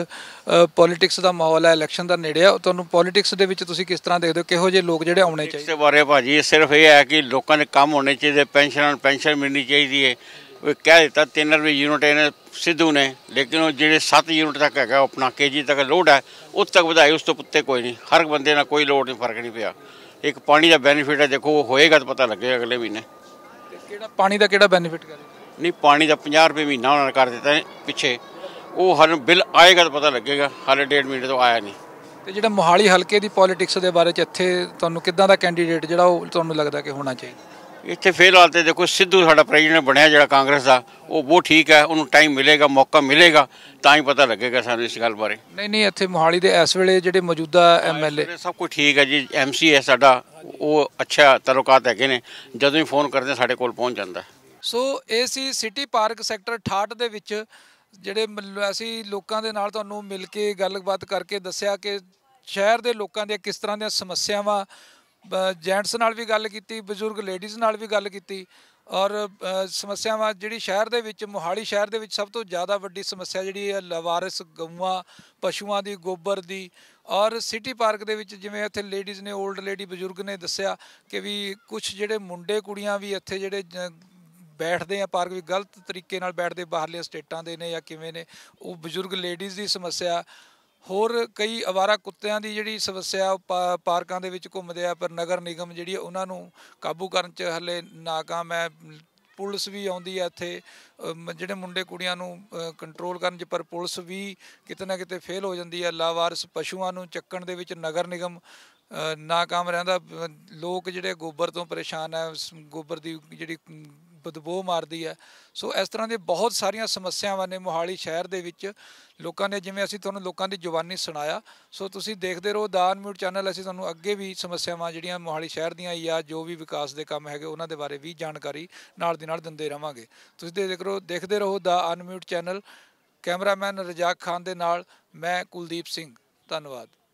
ਪੋਲਿਟਿਕਸ ਦਾ ਮਾਹੌਲ ਹੈ ਇਲੈਕਸ਼ਨ ਦਾ ਨੇੜੇ ਆ ਤੁਹਾਨੂੰ ਪੋਲਿਟਿਕਸ ਦੇ ਵਿੱਚ ਤੁਸੀਂ ਕਿਸ ਤਰ੍ਹਾਂ ਦੇਖਦੇ ਹੋ ਕਿਹੋ ਜਿਹੇ ਲੋਕ ਜਿਹੜੇ ਆਉਣੇ ਚਾਹੀਦੇ
ਇਸ ਬਾਰੇ ਭਾਜੀ ਸਿਰਫ ਇਹ ਹੈ ਕਿ ਲੋਕਾਂ ਦੇ ਕੰਮ ਹੋਣੇ ਚਾਹੀਦੇ ਪੈਨਸ਼ਨਾਂ ਨੂੰ ਪੈਨਸ਼ਨ ਮਿਲਣੀ ਚਾਹੀਦੀ ਹੈ ਉਹ ਕਹਿ ਦਿੱਤਾ 3 ਰੁਪਏ ਯੂਨਿਟ ਇਹਨੇ ਸਿੱਧੂ ਨੇ ਲੇਕਿਨ ਉਹ ਜਿਹੜੇ 7 ਯੂਨਿਟ ਤੱਕ ਹੈਗਾ ਆਪਣਾ ਕੇਜੀ ਤੱਕ ਲੋਡ ਹੈ ਉਸ ਤੱਕ ਵਧਾਈ ਉਸ ਤੋਂ ਉੱਤੇ ਕੋਈ ਨਹੀਂ ਹਰ ਬੰਦੇ ਨਾਲ ਕੋਈ ਲੋਡ ਨਹੀਂ ਫਰਕ ਨਹੀਂ ਪਿਆ ਇੱਕ ਪਾਣੀ ਦਾ ਬੈਨੀਫਿਟ ਹੈ ਦੇਖੋ ਉਹ ਹੋਏਗਾ ਤਾਂ ਪਤਾ ਲੱਗੇਗਾ ਅਗਲੇ ਮਹੀਨੇ
ਕਿਹੜਾ ਪਾਣੀ ਦਾ ਕਿਹੜਾ ਬੈਨੀਫਿਟ ਕਰੇ
ਨਹੀਂ ਪਾਣੀ ਦਾ 50 ਰੁਪਏ ਮਹੀਨਾ ਉਹਨਾਂ ਨੇ ਕਰ ਦਿੱਤਾ ਪਿੱਛੇ ਉਹ ਹਰ ਬਿੱਲ ਆਏਗਾ ਤਾਂ ਪਤਾ ਲੱਗੇਗਾ ਹਾਲੇ ਡੇਢ ਮਹੀਨੇ ਤੋਂ ਆਇਆ ਨਹੀਂ
ਤੇ ਜਿਹੜਾ ਮੋਹਾਲੀ ਹਲਕੇ ਦੀ ਪੋਲਿਟਿਕਸ ਦੇ ਬਾਰੇ ਚ ਇੱਥੇ ਤੁਹਾਨੂੰ ਕਿੱਦਾਂ ਦਾ ਕੈਂਡੀਡੇਟ ਜਿਹੜਾ ਉਹ ਤੁਹਾਨੂੰ ਲੱਗਦਾ ਕਿ ਹੋਣਾ ਚਾਹੀਦਾ
ਇੱਥੇ ਫਿਲਹਾਲ ਤੇ ਦੇਖੋ ਸਿੱਧੂ ਸਾਡਾ ਪ੍ਰੈਜ਼ੀਡੈਂਟ ਬਣਿਆ ਜਿਹੜਾ ਕਾਂਗਰਸ ਦਾ ਉਹ ਬਹੁਤ ਠੀਕ ਹੈ ਉਹਨੂੰ ਟਾਈਮ ਮਿਲੇਗਾ ਮੌਕਾ ਮਿਲੇਗਾ ਤਾਂ ਹੀ ਪਤਾ ਲੱਗੇਗਾ ਸਾਨੂੰ ਇਸ ਗੱਲ ਬਾਰੇ
ਨਹੀਂ ਨਹੀਂ ਇੱਥੇ ਮੋਹਾਲੀ ਦੇ ਇਸ ਵੇਲੇ ਜਿਹੜੇ ਮੌਜੂਦਾ ਐਮਐਲਏ ਸਭ
ਕੁਝ ਠੀਕ ਹੈ ਜੀ ਐਮਸੀ ਹੈ ਸਾਡਾ ਉਹ ਅੱਛਾ ਤਲਕਾਤ ਹੈਗੇ ਨੇ ਜਦੋਂ ਹੀ ਫੋਨ ਕਰਦੇ ਸਾਡੇ ਕੋਲ ਪਹੁੰਚ ਜਾਂਦਾ
ਸੋ ਏਸੀ ਸੀ ਸਿਟੀ ਪਾਰਕ ਸੈਕਟਰ 68 ਦੇ ਵਿੱਚ ਜਿਹੜੇ ਅਸੀਂ ਲੋਕਾਂ ਦੇ ਨਾਲ ਤੁਹਾਨੂੰ ਮਿਲ ਕੇ ਗੱਲਬਾਤ ਕਰਕੇ ਦੱਸਿਆ ਕਿ ਸ਼ਹਿਰ ਦੇ ਲੋਕਾਂ ਦੀਆਂ ਕਿਸ ਤਰ੍ਹਾਂ ਦੀਆਂ ਸਮੱਸਿਆਵਾਂ ਜੈਂਟਸ ਨਾਲ ਵੀ ਗੱਲ ਕੀਤੀ ਬਜ਼ੁਰਗ ਲੇਡੀਜ਼ ਨਾਲ ਵੀ ਗੱਲ ਕੀਤੀ ਔਰ ਸਮੱਸਿਆਵਾਂ ਜਿਹੜੀ ਸ਼ਹਿਰ ਦੇ ਵਿੱਚ ਮੋਹਾਲੀ ਸ਼ਹਿਰ ਦੇ ਵਿੱਚ ਸਭ ਤੋਂ ਜ਼ਿਆਦਾ ਵੱਡੀ ਸਮੱਸਿਆ ਜਿਹੜੀ ਹੈ ਲਵਾਰਿਸ ਗਊਆਂ ਪਸ਼ੂਆਂ ਦੀ ਗੋਬਰ ਦੀ ਔਰ ਸਿਟੀ ਪਾਰਕ ਦੇ ਵਿੱਚ ਜਿਵੇਂ ਇੱਥੇ ਲੇਡੀਜ਼ ਨੇ 올ਡ ਲੇਡੀ ਬਜ਼ੁਰਗ ਨੇ ਦੱਸਿਆ ਕਿ ਵੀ ਕੁਝ ਜਿਹੜੇ ਮੁੰਡੇ ਕੁੜੀਆਂ ਵੀ ਇੱਥੇ ਜਿਹੜੇ ਬੈਠਦੇ ਆ ਪਾਰਕ ਵਿੱਚ ਗਲਤ ਤਰੀਕੇ ਨਾਲ ਬੈਠਦੇ ਬਾਹਰਲੇ ਸਟੇਟਾਂ ਦੇ ਨੇ ਜਾਂ ਕਿਵੇਂ ਨੇ ਉਹ ਬਜ਼ੁਰਗ ਲੇਡੀਜ਼ ਦੀ ਸਮੱਸਿਆ ਹੋਰ ਕਈ ਅਵਾਰਾ ਕੁੱਤਿਆਂ ਦੀ ਜਿਹੜੀ ਸਮੱਸਿਆ ਪਾਰਕਾਂ ਦੇ ਵਿੱਚ ਘੁੰਮਦੇ ਆ ਪਰ ਨਗਰ ਨਿਗਮ ਜਿਹੜੀ ਉਹਨਾਂ ਨੂੰ ਕਾਬੂ ਕਰਨ 'ਚ ਹੱਲੇ ਨਾਕਾਮ ਹੈ ਪੁਲਿਸ ਵੀ ਆਉਂਦੀ ਹੈ ਇੱਥੇ ਜਿਹੜੇ ਮੁੰਡੇ ਕੁੜੀਆਂ ਨੂੰ ਕੰਟਰੋਲ ਕਰਨ 'ਚ ਪਰ ਪੁਲਿਸ ਵੀ ਕਿਤੇ ਨਾ ਕਿਤੇ ਫੇਲ ਹੋ ਜਾਂਦੀ ਹੈ ਲਾਵਾਰਸ ਪਸ਼ੂਆਂ ਨੂੰ ਚੱਕਣ ਦੇ ਵਿੱਚ ਨਗਰ ਨਿਗਮ ਨਾਕਾਮ ਰਹਿੰਦਾ ਲੋਕ ਜਿਹੜੇ ਗੋਬਰ ਤੋਂ ਪਰੇਸ਼ਾਨ ਹੈ ਗੋਬਰ ਦੀ ਜਿਹੜੀ ਬਦਬੂ ਮਾਰਦੀ ਹੈ ਸੋ ਇਸ ਤਰ੍ਹਾਂ ਦੇ ਬਹੁਤ ਸਾਰੀਆਂ ਸਮੱਸਿਆਵਾਂ ਨੇ ਮੋਹਾਲੀ ਸ਼ਹਿਰ ਦੇ ਵਿੱਚ ਲੋਕਾਂ ਨੇ ਜਿਵੇਂ ਅਸੀਂ ਤੁਹਾਨੂੰ ਲੋਕਾਂ ਦੀ ਜਵਾਨੀ ਸੁਣਾਇਆ ਸੋ ਤੁਸੀਂ ਦੇਖਦੇ ਰਹੋ ਦਾਨ ਮਿਊਟ ਚੈਨਲ ਅਸੀਂ ਤੁਹਾਨੂੰ ਅੱਗੇ ਵੀ ਸਮੱਸਿਆਵਾਂ ਜਿਹੜੀਆਂ ਮੋਹਾਲੀ ਸ਼ਹਿਰ ਦੀਆਂ ਜਾਂ ਜੋ ਵੀ ਵਿਕਾਸ ਦੇ ਕੰਮ ਹੈਗੇ ਉਹਨਾਂ ਦੇ ਬਾਰੇ ਵੀ ਜਾਣਕਾਰੀ ਨਾਲ ਦੀ ਨਾਲ ਦਿੰਦੇ ਰਵਾਂਗੇ ਤੁਸੀਂ ਦੇਖਦੇ ਰਹੋ ਦੇਖਦੇ ਰਹੋ ਦਾ unmute channel cameraman Razak Khan ਦੇ ਨਾਲ ਮੈਂ ਕੁਲਦੀਪ ਸਿੰਘ ਧੰਨਵਾਦ